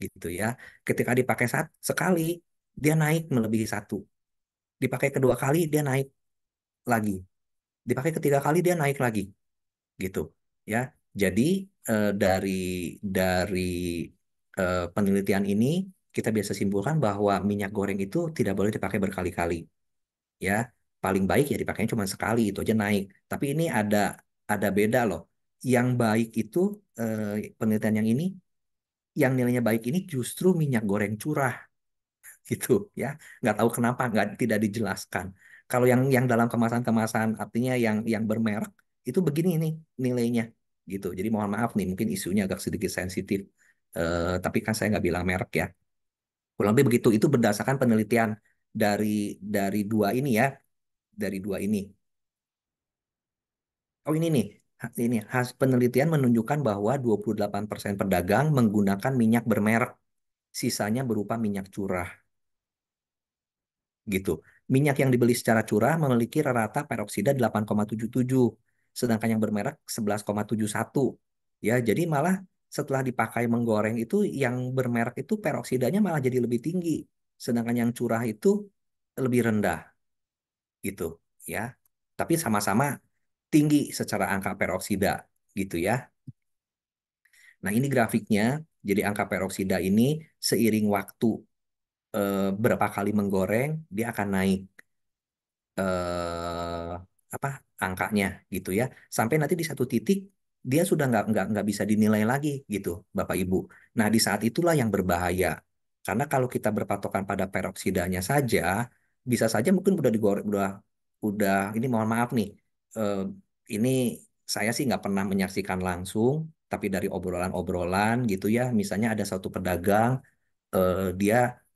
Speaker 2: gitu ya. Ketika dipakai saat sekali dia naik melebihi satu. Dipakai kedua kali dia naik lagi. Dipakai ketiga kali dia naik lagi gitu ya. Jadi eh, dari dari eh, penelitian ini kita biasa simpulkan bahwa minyak goreng itu tidak boleh dipakai berkali-kali ya paling baik ya dipakainya cuma sekali itu aja naik. Tapi ini ada ada beda loh. Yang baik itu eh, penelitian yang ini yang nilainya baik ini justru minyak goreng curah gitu ya nggak tahu kenapa nggak tidak dijelaskan kalau yang yang dalam kemasan-kemasan artinya yang yang bermerek itu begini nih nilainya gitu jadi mohon maaf nih mungkin isunya agak sedikit sensitif eh, tapi kan saya nggak bilang merek ya kurang lebih begitu itu berdasarkan penelitian dari dari dua ini ya dari dua ini. Oh ini nih, ini has penelitian menunjukkan bahwa 28% pedagang menggunakan minyak bermerek, sisanya berupa minyak curah. Gitu. Minyak yang dibeli secara curah memiliki rata peroksida 8,77, sedangkan yang bermerek 11,71. Ya, jadi malah setelah dipakai menggoreng itu yang bermerek itu peroksidanya malah jadi lebih tinggi, sedangkan yang curah itu lebih rendah gitu ya. Tapi sama-sama tinggi secara angka peroksida gitu ya. Nah, ini grafiknya. Jadi angka peroksida ini seiring waktu e, berapa kali menggoreng dia akan naik e, apa angkanya gitu ya. Sampai nanti di satu titik dia sudah nggak nggak nggak bisa dinilai lagi gitu, Bapak Ibu. Nah, di saat itulah yang berbahaya. Karena kalau kita berpatokan pada peroksidanya saja, bisa saja mungkin udah digoreng udah udah ini mohon maaf nih uh, ini saya sih nggak pernah menyaksikan langsung tapi dari obrolan-obrolan gitu ya misalnya ada satu pedagang uh, dia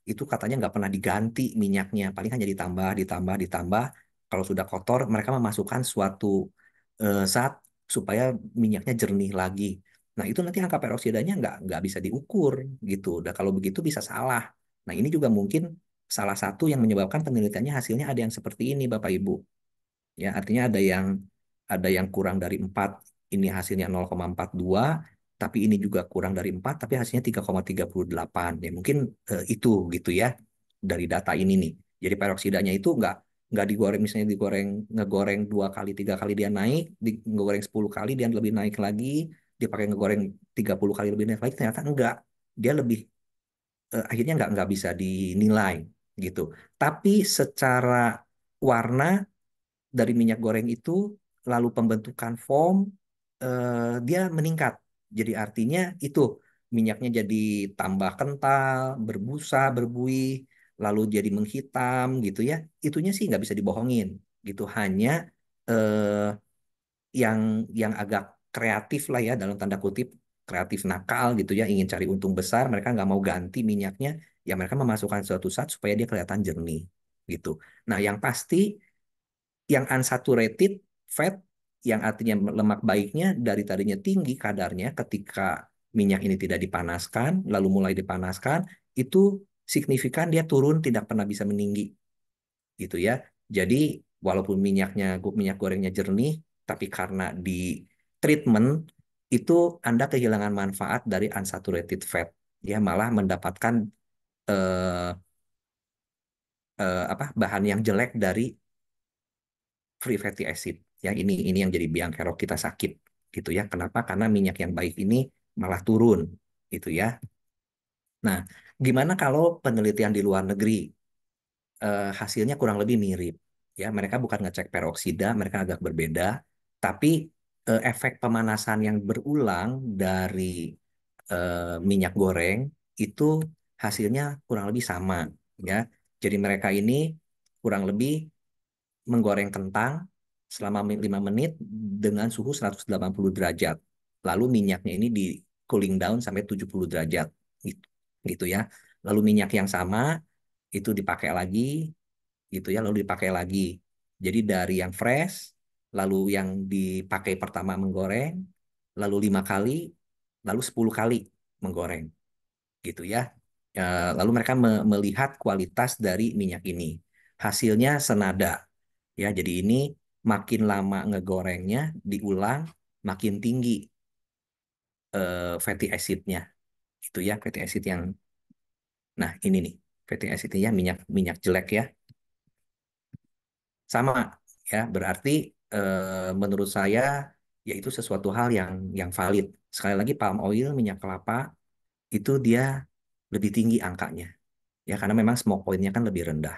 Speaker 2: itu katanya nggak pernah diganti minyaknya paling hanya ditambah ditambah ditambah kalau sudah kotor mereka memasukkan suatu uh, eh, saat supaya minyaknya jernih lagi Nah, itu nanti angka peroksidanya nggak nggak bisa diukur gitu. udah kalau begitu bisa salah. Nah, ini juga mungkin salah satu yang menyebabkan penelitiannya hasilnya ada yang seperti ini Bapak Ibu. Ya, artinya ada yang ada yang kurang dari 4, ini hasilnya 0,42, tapi ini juga kurang dari 4 tapi hasilnya 3,38. Ya mungkin eh, itu gitu ya dari data ini nih. Jadi peroksidanya itu enggak nggak digoreng misalnya digoreng ngegoreng dua kali tiga kali dia naik digoreng 10 kali dia lebih naik lagi dipakai pakai ngegoreng 30 kali lebih naik lagi ternyata enggak dia lebih eh, akhirnya enggak nggak bisa dinilai gitu. Tapi secara warna dari minyak goreng itu lalu pembentukan foam eh, dia meningkat. Jadi artinya itu minyaknya jadi tambah kental, berbusa, berbuih, lalu jadi menghitam gitu ya. Itunya sih nggak bisa dibohongin gitu. Hanya eh, yang yang agak kreatif lah ya dalam tanda kutip kreatif nakal gitu ya ingin cari untung besar mereka nggak mau ganti minyaknya ya mereka memasukkan suatu saat supaya dia kelihatan jernih gitu. Nah, yang pasti yang unsaturated fat yang artinya lemak baiknya dari tadinya tinggi kadarnya ketika minyak ini tidak dipanaskan lalu mulai dipanaskan itu signifikan dia turun tidak pernah bisa meninggi. Gitu ya. Jadi walaupun minyaknya minyak gorengnya jernih tapi karena di treatment itu Anda kehilangan manfaat dari unsaturated fat. Ya malah mendapatkan uh, uh, apa bahan yang jelek dari free fatty acid ya ini ini yang jadi biang kerok kita sakit gitu ya kenapa karena minyak yang baik ini malah turun gitu ya nah gimana kalau penelitian di luar negeri uh, hasilnya kurang lebih mirip ya mereka bukan ngecek peroksida mereka agak berbeda tapi uh, efek pemanasan yang berulang dari uh, minyak goreng itu hasilnya kurang lebih sama ya. Jadi mereka ini kurang lebih menggoreng kentang selama 5 menit dengan suhu 180 derajat. Lalu minyaknya ini di cooling down sampai 70 derajat gitu, gitu ya. Lalu minyak yang sama itu dipakai lagi gitu ya, lalu dipakai lagi. Jadi dari yang fresh lalu yang dipakai pertama menggoreng, lalu lima kali, lalu 10 kali menggoreng. Gitu ya. Ya, lalu mereka melihat kualitas dari minyak ini. Hasilnya senada. Ya, jadi ini makin lama ngegorengnya diulang makin tinggi uh, fatty acidnya. Itu ya fatty acid yang Nah, ini nih fatty acidnya ya, minyak minyak jelek ya. Sama ya, berarti uh, menurut saya yaitu sesuatu hal yang yang valid. Sekali lagi palm oil, minyak kelapa itu dia lebih tinggi angkanya. Ya, karena memang smoke point-nya kan lebih rendah.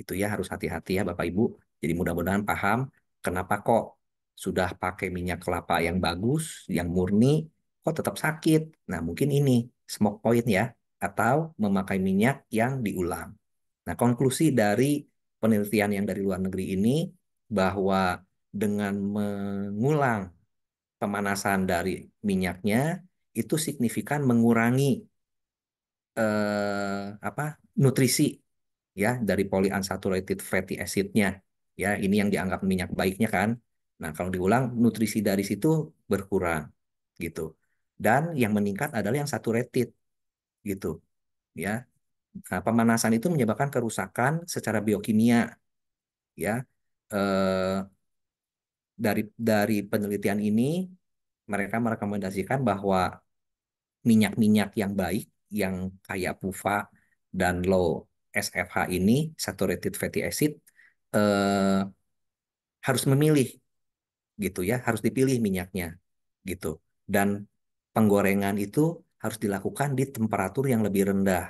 Speaker 2: Itu ya harus hati-hati ya Bapak Ibu. Jadi mudah-mudahan paham kenapa kok sudah pakai minyak kelapa yang bagus, yang murni, kok tetap sakit. Nah, mungkin ini smoke point ya atau memakai minyak yang diulang. Nah, konklusi dari penelitian yang dari luar negeri ini bahwa dengan mengulang pemanasan dari minyaknya itu signifikan mengurangi eh, apa nutrisi ya dari polyunsaturated fatty acidnya ya ini yang dianggap minyak baiknya kan nah kalau diulang nutrisi dari situ berkurang gitu dan yang meningkat adalah yang saturated gitu ya nah, pemanasan itu menyebabkan kerusakan secara biokimia ya eh, dari dari penelitian ini mereka merekomendasikan bahwa minyak-minyak yang baik yang kayak PUFA dan low SFH ini saturated fatty acid eh, harus memilih gitu ya harus dipilih minyaknya gitu dan penggorengan itu harus dilakukan di temperatur yang lebih rendah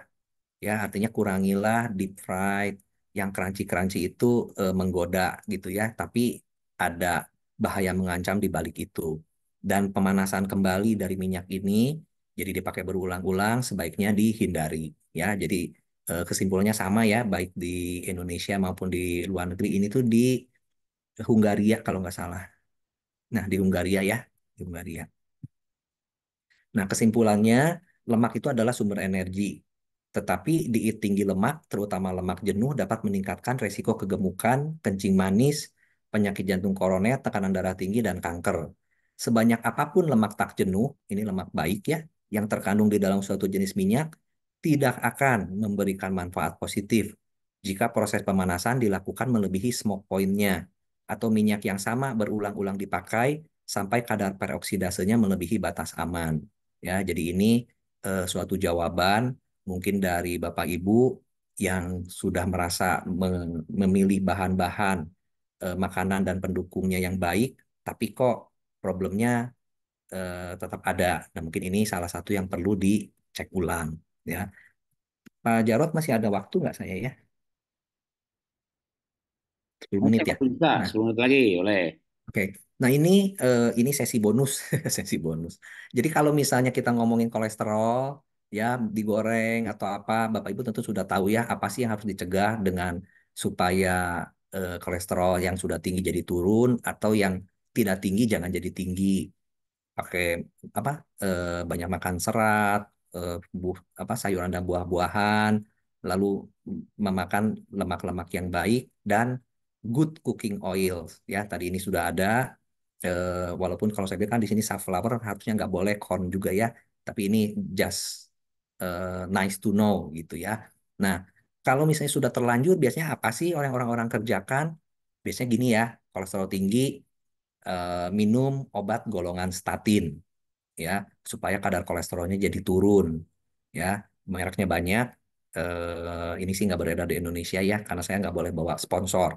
Speaker 2: ya artinya kurangilah deep fried yang crunchy-crunchy itu eh, menggoda gitu ya tapi ada bahaya mengancam di balik itu dan pemanasan kembali dari minyak ini jadi dipakai berulang-ulang sebaiknya dihindari ya jadi eh, kesimpulannya sama ya baik di Indonesia maupun di luar negeri ini tuh di Hungaria kalau nggak salah nah di Hungaria ya di Hungaria nah kesimpulannya lemak itu adalah sumber energi tetapi diet tinggi lemak, terutama lemak jenuh, dapat meningkatkan resiko kegemukan, kencing manis, penyakit jantung koroner, tekanan darah tinggi, dan kanker. Sebanyak apapun lemak tak jenuh, ini lemak baik ya, yang terkandung di dalam suatu jenis minyak tidak akan memberikan manfaat positif jika proses pemanasan dilakukan melebihi smoke pointnya atau minyak yang sama berulang-ulang dipakai sampai kadar peroksidasenya melebihi batas aman. Ya, jadi ini eh, suatu jawaban mungkin dari Bapak Ibu yang sudah merasa memilih bahan-bahan eh, makanan dan pendukungnya yang baik, tapi kok problemnya eh, tetap ada. Nah, mungkin ini salah satu yang perlu dicek ulang, ya. Pak Jarot masih ada waktu nggak saya ya? 10 menit ya. Nah. Sepuluh nah. menit lagi, oleh. Oke. Nah, ini eh, ini sesi bonus, sesi bonus. Jadi kalau misalnya kita ngomongin kolesterol ya digoreng atau apa, Bapak Ibu tentu sudah tahu ya apa sih yang harus dicegah dengan supaya eh, kolesterol yang sudah tinggi jadi turun atau yang tidak tinggi jangan jadi tinggi pakai apa eh, banyak makan serat eh, buah apa sayuran dan buah-buahan lalu memakan lemak-lemak yang baik dan good cooking oil ya tadi ini sudah ada eh, walaupun kalau saya bilang kan di sini safflower harusnya nggak boleh corn juga ya tapi ini just eh, nice to know gitu ya nah kalau misalnya sudah terlanjur biasanya apa sih orang-orang kerjakan biasanya gini ya kalau kolesterol tinggi Eh, minum obat golongan statin ya supaya kadar kolesterolnya jadi turun ya mereknya banyak eh, ini sih nggak beredar di Indonesia ya karena saya nggak boleh bawa sponsor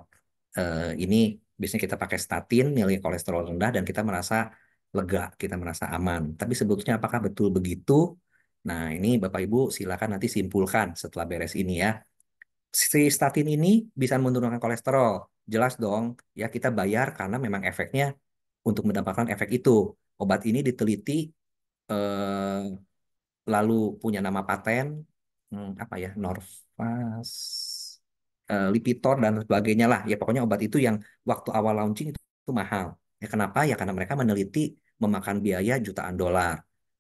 Speaker 2: eh, ini biasanya kita pakai statin nilai kolesterol rendah dan kita merasa lega kita merasa aman tapi sebetulnya apakah betul begitu nah ini bapak ibu silakan nanti simpulkan setelah beres ini ya si statin ini bisa menurunkan kolesterol jelas dong ya kita bayar karena memang efeknya untuk mendapatkan efek itu. Obat ini diteliti eh, lalu punya nama paten hmm, apa ya Norvas eh, Lipitor dan sebagainya lah ya pokoknya obat itu yang waktu awal launching itu, itu mahal ya kenapa ya karena mereka meneliti memakan biaya jutaan dolar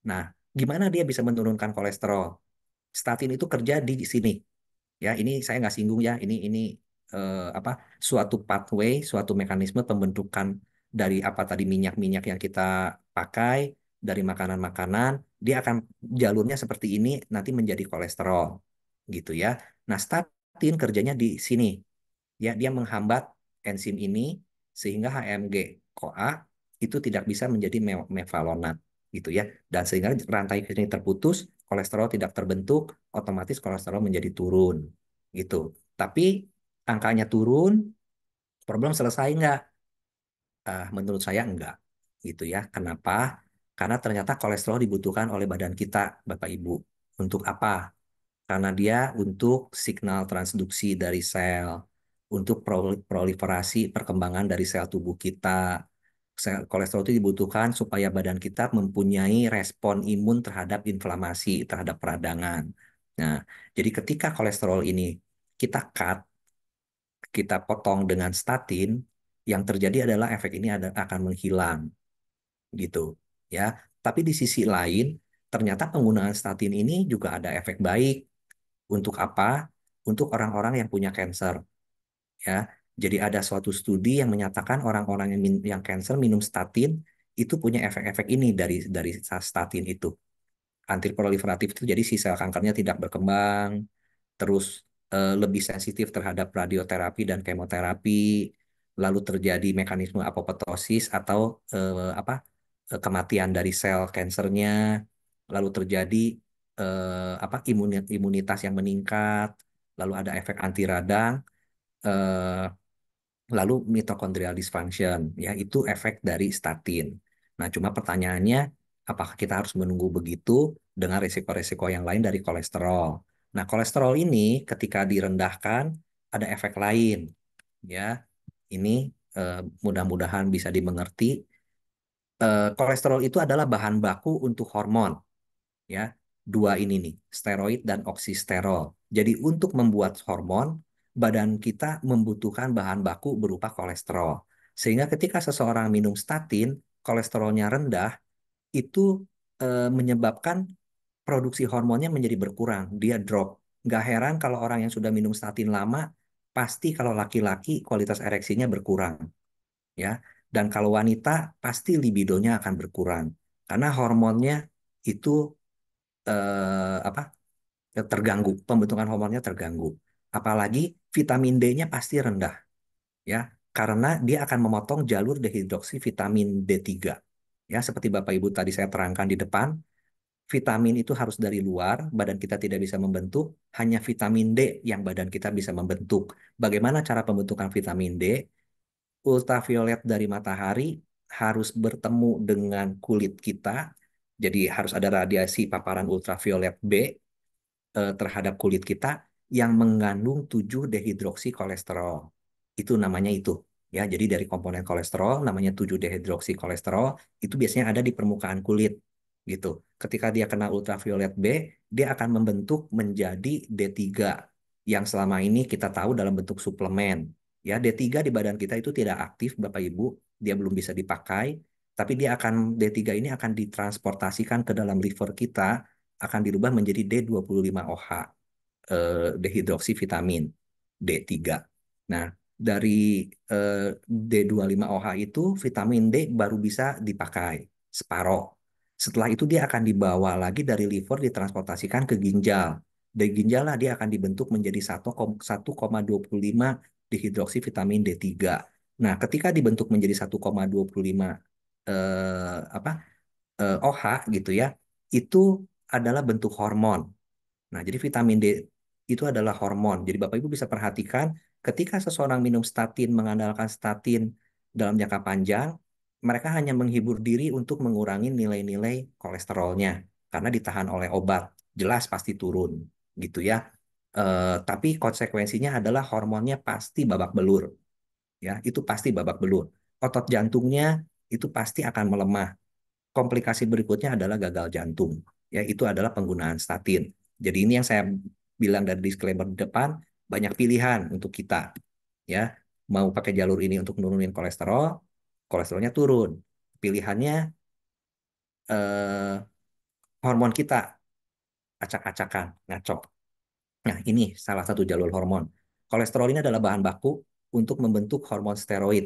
Speaker 2: nah gimana dia bisa menurunkan kolesterol statin itu kerja di sini ya ini saya nggak singgung ya ini ini eh, apa suatu pathway, suatu mekanisme pembentukan dari apa tadi minyak-minyak yang kita pakai dari makanan-makanan, dia akan jalurnya seperti ini nanti menjadi kolesterol gitu ya. Nah, statin kerjanya di sini. Ya, dia menghambat enzim ini sehingga HMG CoA itu tidak bisa menjadi mevalonat gitu ya. Dan sehingga rantai ini terputus, kolesterol tidak terbentuk, otomatis kolesterol menjadi turun gitu. Tapi angkanya turun, problem selesai nggak? Uh, menurut saya enggak, gitu ya. Kenapa? Karena ternyata kolesterol dibutuhkan oleh badan kita, Bapak Ibu. Untuk apa? Karena dia untuk signal transduksi dari sel, untuk proliferasi perkembangan dari sel tubuh kita. Kolesterol itu dibutuhkan supaya badan kita mempunyai respon imun terhadap inflamasi, terhadap peradangan. Nah, jadi ketika kolesterol ini kita cut kita potong dengan statin, yang terjadi adalah efek ini ada, akan menghilang. Gitu, ya. Tapi di sisi lain, ternyata penggunaan statin ini juga ada efek baik. Untuk apa? Untuk orang-orang yang punya cancer. Ya. Jadi ada suatu studi yang menyatakan orang-orang yang, min, yang cancer minum statin itu punya efek-efek ini dari dari statin itu. Antiproliferatif itu jadi sisa kankernya tidak berkembang, terus Eh, lebih sensitif terhadap radioterapi dan kemoterapi, lalu terjadi mekanisme apoptosis atau uh, apa eh, kematian dari sel kansernya, lalu terjadi uh, apa imunitas, yang meningkat, lalu ada efek anti radang, uh, lalu mitokondrial dysfunction, ya itu efek dari statin. Nah, cuma pertanyaannya apakah kita harus menunggu begitu dengan risiko risiko yang lain dari kolesterol? Nah, kolesterol ini ketika direndahkan ada efek lain, ya. Ini eh, mudah-mudahan bisa dimengerti. Eh, kolesterol itu adalah bahan baku untuk hormon, ya. Dua ini nih, steroid dan oksisterol. Jadi untuk membuat hormon, badan kita membutuhkan bahan baku berupa kolesterol. Sehingga ketika seseorang minum statin, kolesterolnya rendah, itu e, menyebabkan produksi hormonnya menjadi berkurang, dia drop. Gak heran kalau orang yang sudah minum statin lama, pasti kalau laki-laki kualitas ereksinya berkurang. ya. Dan kalau wanita, pasti libidonya akan berkurang. Karena hormonnya itu eh, apa terganggu, pembentukan hormonnya terganggu. Apalagi vitamin D-nya pasti rendah. ya Karena dia akan memotong jalur dehidroksi vitamin D3. Ya, seperti Bapak Ibu tadi saya terangkan di depan, vitamin itu harus dari luar, badan kita tidak bisa membentuk, hanya vitamin D yang badan kita bisa membentuk. Bagaimana cara pembentukan vitamin D? Ultraviolet dari matahari harus bertemu dengan kulit kita, jadi harus ada radiasi paparan ultraviolet B eh, terhadap kulit kita yang mengandung 7 dehidroksi kolesterol. Itu namanya itu. Ya, jadi dari komponen kolesterol namanya 7 dehidroksi kolesterol itu biasanya ada di permukaan kulit gitu. Ketika dia kena ultraviolet B, dia akan membentuk menjadi D3 yang selama ini kita tahu dalam bentuk suplemen. Ya, D3 di badan kita itu tidak aktif Bapak Ibu, dia belum bisa dipakai, tapi dia akan D3 ini akan ditransportasikan ke dalam liver kita akan dirubah menjadi D25OH eh, dehidroksi vitamin D3. Nah, dari eh, D25OH itu vitamin D baru bisa dipakai separoh setelah itu dia akan dibawa lagi dari liver ditransportasikan ke ginjal. Dari ginjal lah dia akan dibentuk menjadi 1,25 dihidroksi vitamin D3. Nah, ketika dibentuk menjadi 1,25 eh, apa eh, OH gitu ya, itu adalah bentuk hormon. Nah, jadi vitamin D itu adalah hormon. Jadi Bapak Ibu bisa perhatikan ketika seseorang minum statin mengandalkan statin dalam jangka panjang, mereka hanya menghibur diri untuk mengurangi nilai-nilai kolesterolnya karena ditahan oleh obat. Jelas pasti turun gitu ya. e, tapi konsekuensinya adalah hormonnya pasti babak belur. Ya, itu pasti babak belur. Otot jantungnya itu pasti akan melemah. Komplikasi berikutnya adalah gagal jantung. Ya, itu adalah penggunaan statin. Jadi ini yang saya bilang dari disclaimer di depan, banyak pilihan untuk kita. Ya, mau pakai jalur ini untuk menurunin kolesterol, kolesterolnya turun. Pilihannya eh, hormon kita acak-acakan, ngaco. Nah, ini salah satu jalur hormon. Kolesterol ini adalah bahan baku untuk membentuk hormon steroid,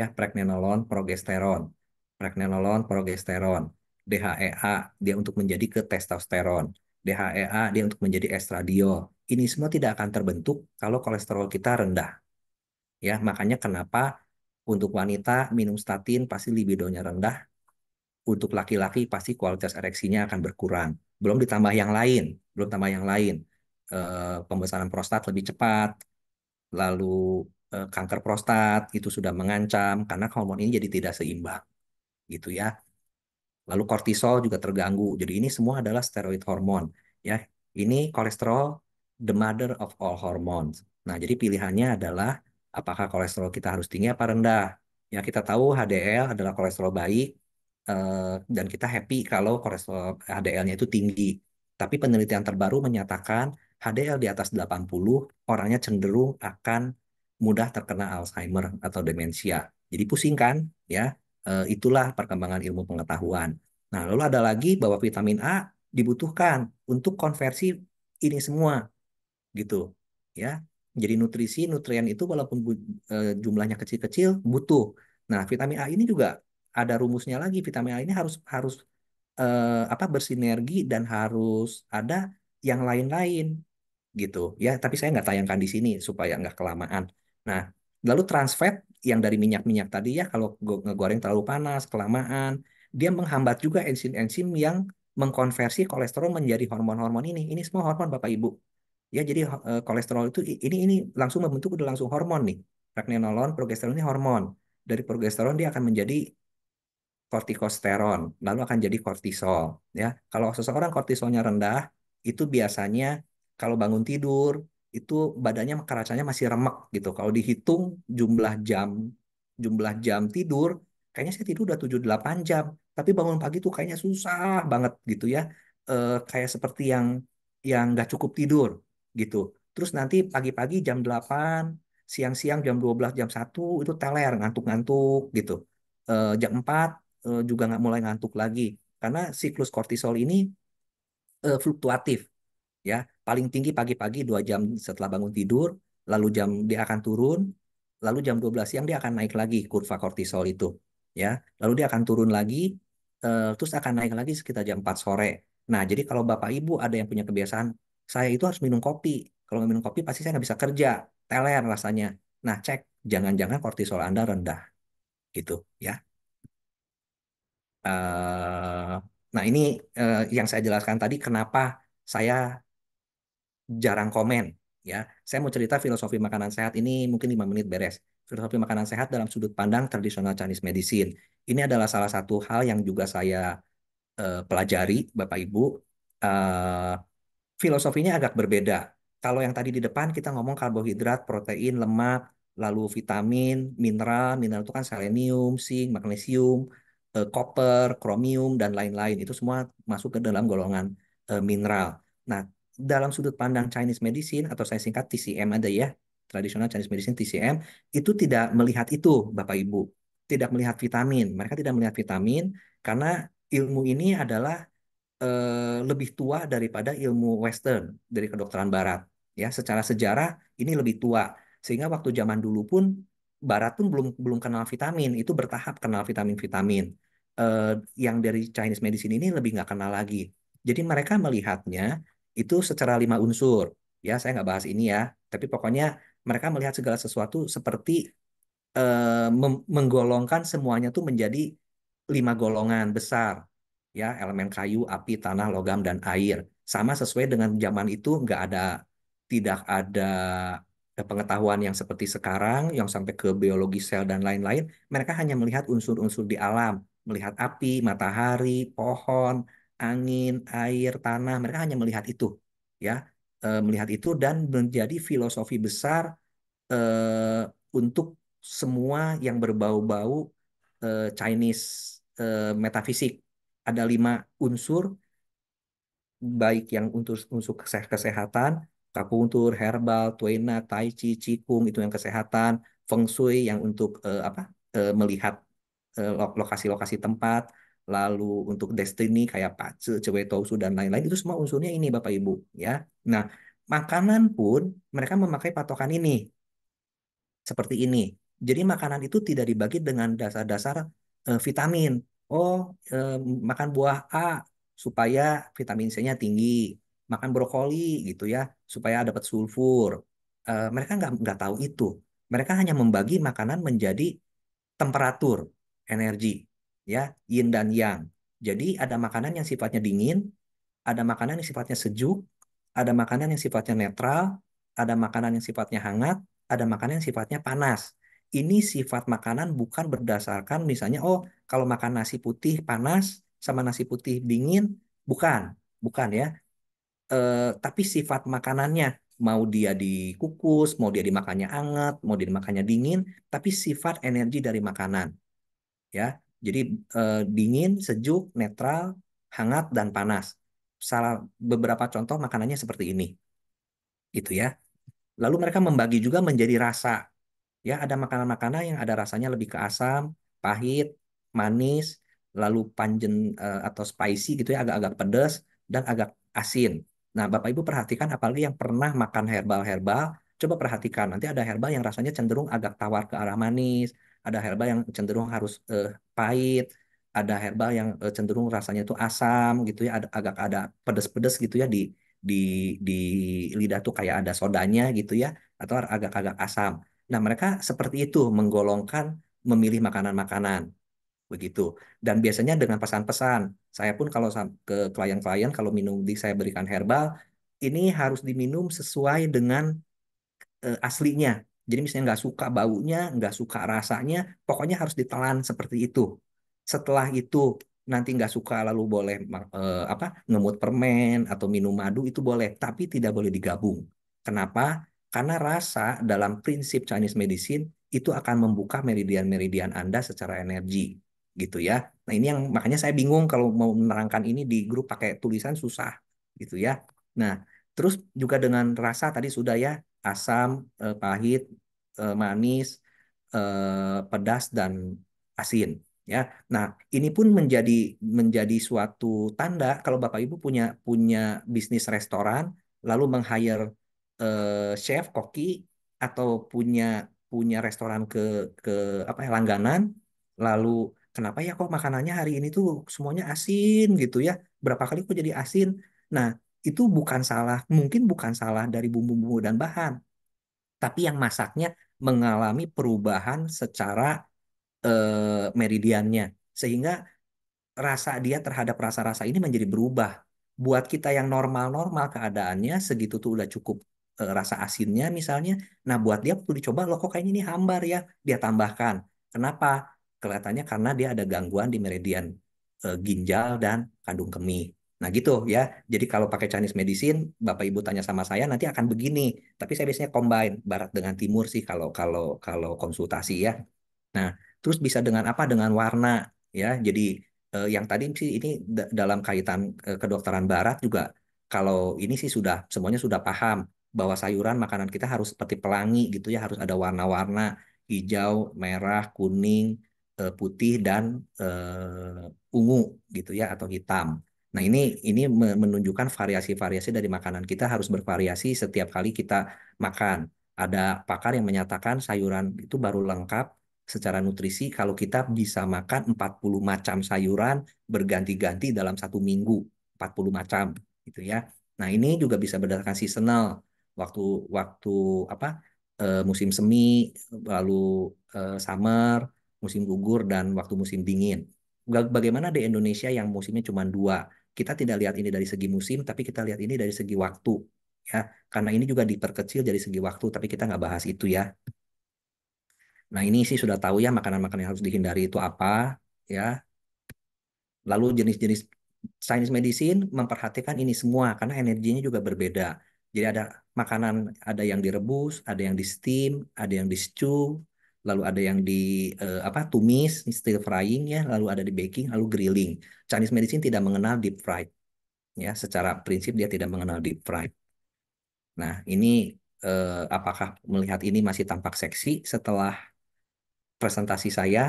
Speaker 2: ya, pregnenolon, progesteron, pregnenolon, progesteron, DHEA, dia untuk menjadi ke testosteron, DHEA, dia untuk menjadi estradiol. Ini semua tidak akan terbentuk kalau kolesterol kita rendah. Ya, makanya kenapa untuk wanita, minum statin pasti libidonya rendah. Untuk laki-laki pasti kualitas ereksinya akan berkurang. Belum ditambah yang lain, belum tambah yang lain. E, pembesaran prostat lebih cepat, lalu e, kanker prostat itu sudah mengancam karena hormon ini jadi tidak seimbang. Gitu ya. Lalu kortisol juga terganggu. Jadi ini semua adalah steroid hormon, ya. Ini kolesterol the mother of all hormones. Nah, jadi pilihannya adalah apakah kolesterol kita harus tinggi apa rendah. Ya kita tahu HDL adalah kolesterol baik eh, dan kita happy kalau kolesterol HDL-nya itu tinggi. Tapi penelitian terbaru menyatakan HDL di atas 80 orangnya cenderung akan mudah terkena Alzheimer atau demensia. Jadi pusing kan ya? Eh, itulah perkembangan ilmu pengetahuan. Nah, lalu ada lagi bahwa vitamin A dibutuhkan untuk konversi ini semua gitu ya jadi nutrisi, nutrien itu walaupun eh, jumlahnya kecil-kecil butuh. Nah, vitamin A ini juga ada rumusnya lagi. Vitamin A ini harus harus eh, apa bersinergi dan harus ada yang lain-lain gitu. Ya, tapi saya nggak tayangkan di sini supaya nggak kelamaan. Nah, lalu trans fat yang dari minyak-minyak tadi ya kalau ngegoreng terlalu panas, kelamaan, dia menghambat juga enzim-enzim yang mengkonversi kolesterol menjadi hormon-hormon ini. Ini semua hormon Bapak Ibu. Ya jadi eh, kolesterol itu ini ini langsung membentuk udah langsung hormon nih. Pregnenolon, progesteron ini hormon. Dari progesteron dia akan menjadi kortikosteron, lalu akan jadi kortisol. Ya, kalau seseorang kortisolnya rendah, itu biasanya kalau bangun tidur itu badannya keracanya masih remek gitu. Kalau dihitung jumlah jam jumlah jam tidur, kayaknya saya tidur udah tujuh delapan jam, tapi bangun pagi tuh kayaknya susah banget gitu ya. E, kayak seperti yang yang nggak cukup tidur gitu. Terus nanti pagi-pagi jam 8, siang-siang jam 12, jam 1 itu teler, ngantuk-ngantuk gitu. E, jam 4 e, eh, juga nggak mulai ngantuk lagi. Karena siklus kortisol ini e, fluktuatif. ya Paling tinggi pagi-pagi 2 jam setelah bangun tidur, lalu jam dia akan turun, lalu jam 12 siang dia akan naik lagi kurva kortisol itu. ya Lalu dia akan turun lagi, e, terus akan naik lagi sekitar jam 4 sore. Nah, jadi kalau Bapak Ibu ada yang punya kebiasaan saya itu harus minum kopi. Kalau nggak minum kopi pasti saya nggak bisa kerja, teler rasanya. Nah cek, jangan-jangan kortisol Anda rendah, gitu ya. Eh, nah ini eh, yang saya jelaskan tadi kenapa saya jarang komen ya. Saya mau cerita filosofi makanan sehat ini mungkin 5 menit beres. Filosofi makanan sehat dalam sudut pandang tradisional Chinese medicine. Ini adalah salah satu hal yang juga saya eh, pelajari Bapak Ibu. Uh, filosofinya agak berbeda. Kalau yang tadi di depan kita ngomong karbohidrat, protein, lemak, lalu vitamin, mineral, mineral itu kan selenium, zinc, magnesium, eh, copper, koper, kromium dan lain-lain. Itu semua masuk ke dalam golongan eh, mineral. Nah, dalam sudut pandang Chinese medicine atau saya singkat TCM ada ya, tradisional Chinese medicine TCM itu tidak melihat itu Bapak Ibu, tidak melihat vitamin. Mereka tidak melihat vitamin karena ilmu ini adalah Eh, lebih tua daripada ilmu Western dari kedokteran Barat. Ya, secara sejarah ini lebih tua. Sehingga waktu zaman dulu pun Barat pun belum belum kenal vitamin, itu bertahap kenal vitamin-vitamin. Eh, yang dari Chinese medicine ini lebih nggak kenal lagi. Jadi mereka melihatnya itu secara lima unsur. Ya, saya nggak bahas ini ya. Tapi pokoknya mereka melihat segala sesuatu seperti eh, menggolongkan semuanya tuh menjadi lima golongan besar ya elemen kayu, api, tanah, logam dan air. Sama sesuai dengan zaman itu nggak ada tidak ada pengetahuan yang seperti sekarang yang sampai ke biologi sel dan lain-lain. Mereka hanya melihat unsur-unsur di alam, melihat api, matahari, pohon, angin, air, tanah. Mereka hanya melihat itu, ya e, melihat itu dan menjadi filosofi besar e, untuk semua yang berbau-bau e, Chinese e, metafisik ada lima unsur baik yang untuk unsur kesehatan, akupuntur, herbal, tuena, tai chi, cikung itu yang kesehatan, feng shui yang untuk uh, apa? uh, melihat eh, lokasi-lokasi uh, tempat, lalu untuk destiny kayak pace, cewek tausu dan lain-lain itu semua unsurnya ini Bapak Ibu ya. Nah, makanan pun mereka memakai patokan ini. Seperti ini. Jadi makanan itu tidak dibagi dengan dasar-dasar vitamin, oh eh, makan buah A supaya vitamin C-nya tinggi, makan brokoli gitu ya supaya dapat sulfur. Eh, mereka nggak nggak tahu itu. Mereka hanya membagi makanan menjadi temperatur, energi, ya yin dan yang. Jadi ada makanan yang sifatnya dingin, ada makanan yang sifatnya sejuk, ada makanan yang sifatnya netral, ada makanan yang sifatnya hangat, ada makanan yang sifatnya panas ini sifat makanan bukan berdasarkan misalnya oh kalau makan nasi putih panas sama nasi putih dingin bukan bukan ya e, tapi sifat makanannya mau dia dikukus mau dia dimakannya hangat mau dia dimakannya dingin tapi sifat energi dari makanan ya jadi e, dingin sejuk netral hangat dan panas salah beberapa contoh makanannya seperti ini itu ya lalu mereka membagi juga menjadi rasa ya ada makanan-makanan yang ada rasanya lebih ke asam, pahit, manis, lalu panjen eh, atau spicy gitu ya agak-agak pedas dan agak asin. Nah, Bapak Ibu perhatikan apalagi yang pernah makan herbal-herbal, coba perhatikan nanti ada herbal yang rasanya cenderung agak tawar ke arah manis, ada herbal yang cenderung harus uh, pahit, ada herbal yang eh, cenderung rasanya itu asam gitu ya, ada, agak ada pedes-pedes gitu ya di di di lidah tuh kayak ada sodanya gitu ya atau agak-agak asam. Nah, mereka seperti itu menggolongkan memilih makanan-makanan. Begitu. Dan biasanya dengan pesan-pesan. Saya pun kalau ke klien-klien kalau minum di saya berikan herbal, ini harus diminum sesuai dengan eh, aslinya. Jadi misalnya nggak suka baunya, nggak suka rasanya, pokoknya harus ditelan seperti itu. Setelah itu nanti nggak suka lalu boleh eh, apa ngemut permen atau minum madu itu boleh, tapi tidak boleh digabung. Kenapa? Karena rasa dalam prinsip Chinese medicine itu akan membuka meridian-meridian Anda secara energi gitu ya. Nah, ini yang makanya saya bingung kalau mau menerangkan ini di grup pakai tulisan susah gitu ya. Nah, terus juga dengan rasa tadi sudah ya, asam, eh, pahit, eh, manis, eh, pedas dan asin ya. Nah, ini pun menjadi menjadi suatu tanda kalau Bapak Ibu punya punya bisnis restoran lalu meng-hire uh, chef koki atau punya punya restoran ke ke apa ya, langganan lalu kenapa ya kok makanannya hari ini tuh semuanya asin gitu ya berapa kali kok jadi asin nah itu bukan salah mungkin bukan salah dari bumbu-bumbu dan bahan tapi yang masaknya mengalami perubahan secara eh, meridiannya sehingga rasa dia terhadap rasa-rasa ini menjadi berubah buat kita yang normal-normal keadaannya segitu tuh udah cukup Eh, rasa asinnya misalnya. Nah buat dia perlu dicoba loh kok kayaknya ini hambar ya. Dia tambahkan. Kenapa? Kelihatannya karena dia ada gangguan di meridian e, ginjal dan kandung kemih. Nah gitu ya. Jadi kalau pakai Chinese medicine, Bapak Ibu tanya sama saya nanti akan begini. Tapi saya biasanya combine barat dengan timur sih kalau kalau kalau konsultasi ya. Nah, terus bisa dengan apa? Dengan warna ya. Jadi eh, yang tadi sih ini dalam kaitan eh, kedokteran barat juga kalau ini sih sudah semuanya sudah paham bahwa sayuran makanan kita harus seperti pelangi gitu ya harus ada warna-warna hijau merah kuning eh, putih dan uh, ungu gitu ya atau hitam nah ini ini menunjukkan variasi-variasi dari makanan kita harus bervariasi setiap kali kita makan ada pakar yang menyatakan sayuran itu baru lengkap secara nutrisi kalau kita bisa makan 40 macam sayuran berganti-ganti dalam satu minggu 40 macam gitu ya. Nah, ini juga bisa berdasarkan seasonal waktu waktu apa uh, musim semi lalu uh, summer musim gugur dan waktu musim dingin bagaimana di Indonesia yang musimnya cuma dua kita tidak lihat ini dari segi musim tapi kita lihat ini dari segi waktu ya karena ini juga diperkecil dari segi waktu tapi kita nggak bahas itu ya nah ini sih sudah tahu ya makanan-makanan yang harus dihindari itu apa ya lalu jenis-jenis sains medicine memperhatikan ini semua karena energinya juga berbeda jadi ada makanan ada yang direbus, ada yang di steam, ada yang di stew, lalu ada yang di uh, apa tumis, still frying ya, lalu ada di baking, lalu grilling. Chinese medicine tidak mengenal deep fried. Ya, secara prinsip dia tidak mengenal deep fried. Nah, ini uh, apakah melihat ini masih tampak seksi setelah presentasi saya?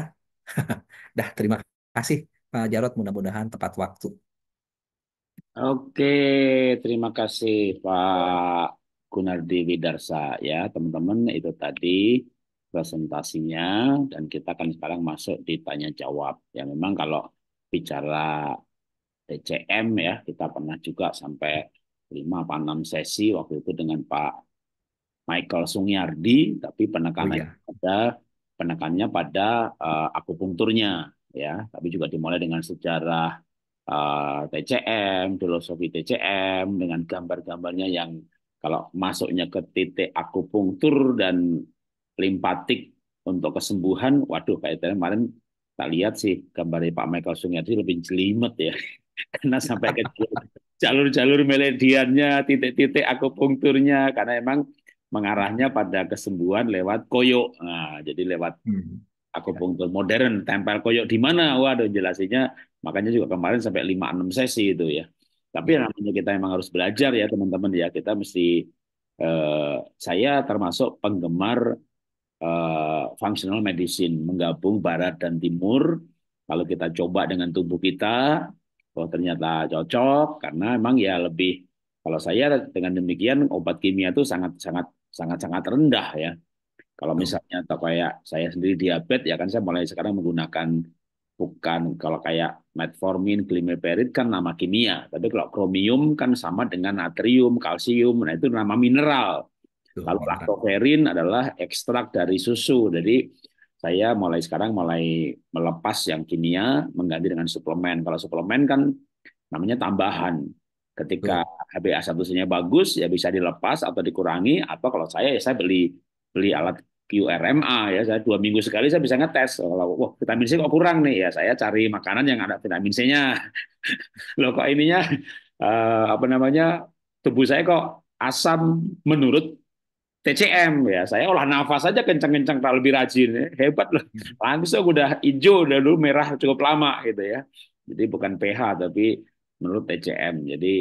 Speaker 2: Dah, terima kasih Pak Jarot, mudah-mudahan tepat waktu.
Speaker 1: Oke, terima kasih Pak Gunardi Widarsa ya teman-teman itu tadi presentasinya dan kita akan sekarang masuk di tanya jawab ya memang kalau bicara TCM ya kita pernah juga sampai 5 apa 6 sesi waktu itu dengan Pak Michael Sungyardi tapi penekanannya oh, iya. pada penekannya pada uh, akupunkturnya ya tapi juga dimulai dengan sejarah uh, eh, TCM filosofi TCM dengan gambar-gambarnya yang kalau masuknya ke titik akupunktur dan limpatik untuk kesembuhan, waduh kayak tadi kemarin tak lihat sih gambarnya Pak Michael itu lebih jelimet ya. karena sampai ke jalur-jalur melediannya, titik-titik akupunkturnya, karena emang mengarahnya pada kesembuhan lewat koyo, Nah, jadi lewat hmm. akupunktur modern, tempel koyo di mana? Waduh, jelasinya, makanya juga kemarin sampai 5 6 sesi itu ya. Tapi iya. namanya kita memang harus belajar ya teman-teman ya. Kita mesti eh, saya termasuk penggemar eh, functional medicine menggabung barat dan timur. Kalau kita coba dengan tubuh kita, oh ternyata cocok karena memang ya lebih kalau saya dengan demikian obat kimia itu sangat sangat sangat sangat rendah ya. Kalau misalnya atau kayak saya sendiri diabetes ya kan saya mulai sekarang menggunakan bukan kalau kayak metformin, glimepirid kan nama kimia, tapi kalau kromium kan sama dengan natrium, kalsium, nah itu nama mineral. Lalu laktoferin adalah ekstrak dari susu. Jadi saya mulai sekarang mulai melepas yang kimia mengganti dengan suplemen. Kalau suplemen kan namanya tambahan. Ketika hba 1 nya bagus ya bisa dilepas atau dikurangi atau kalau saya ya saya beli beli alat QRMA ya saya dua minggu sekali saya bisa ngetes kalau wah vitamin C kok kurang nih ya saya cari makanan yang ada vitamin C-nya loh kok ininya uh, apa namanya tubuh saya kok asam menurut TCM ya saya olah nafas saja kencang-kencang tak lebih rajin ya. hebat loh hmm. langsung udah hijau udah dulu merah cukup lama gitu ya jadi bukan pH tapi menurut TCM jadi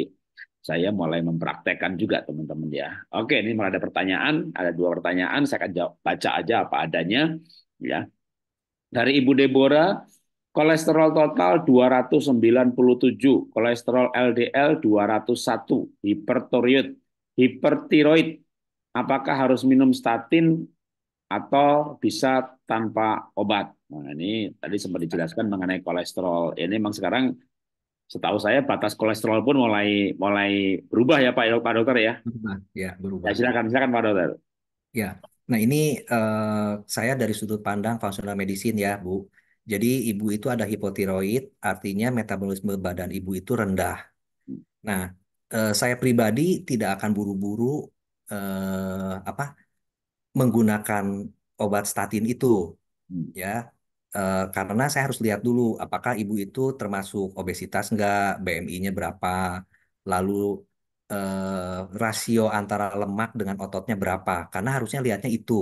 Speaker 1: saya mulai mempraktekkan juga teman-teman ya. Oke, ini malah ada pertanyaan, ada dua pertanyaan, saya akan jawab, baca aja apa adanya ya. Dari Ibu Deborah, kolesterol total 297, kolesterol LDL 201, hipertiroid, hipertiroid. Apakah harus minum statin atau bisa tanpa obat? Nah, ini tadi sempat dijelaskan mengenai kolesterol. Ini memang sekarang setahu saya batas kolesterol pun mulai mulai berubah ya Pak, ya, Pak Dokter ya.
Speaker 2: Berubah, ya berubah.
Speaker 1: Ya, silakan silakan Pak Dokter.
Speaker 2: Ya, nah ini uh, saya dari sudut pandang fungsional medicine ya Bu. Jadi ibu itu ada hipotiroid, artinya metabolisme badan ibu itu rendah. Nah, eh, saya pribadi tidak akan buru-buru eh, apa menggunakan obat statin itu, hmm. ya. Eh, karena saya harus lihat dulu apakah ibu itu termasuk obesitas enggak, BMI-nya berapa, lalu uh, rasio antara lemak dengan ototnya berapa. Karena harusnya lihatnya itu,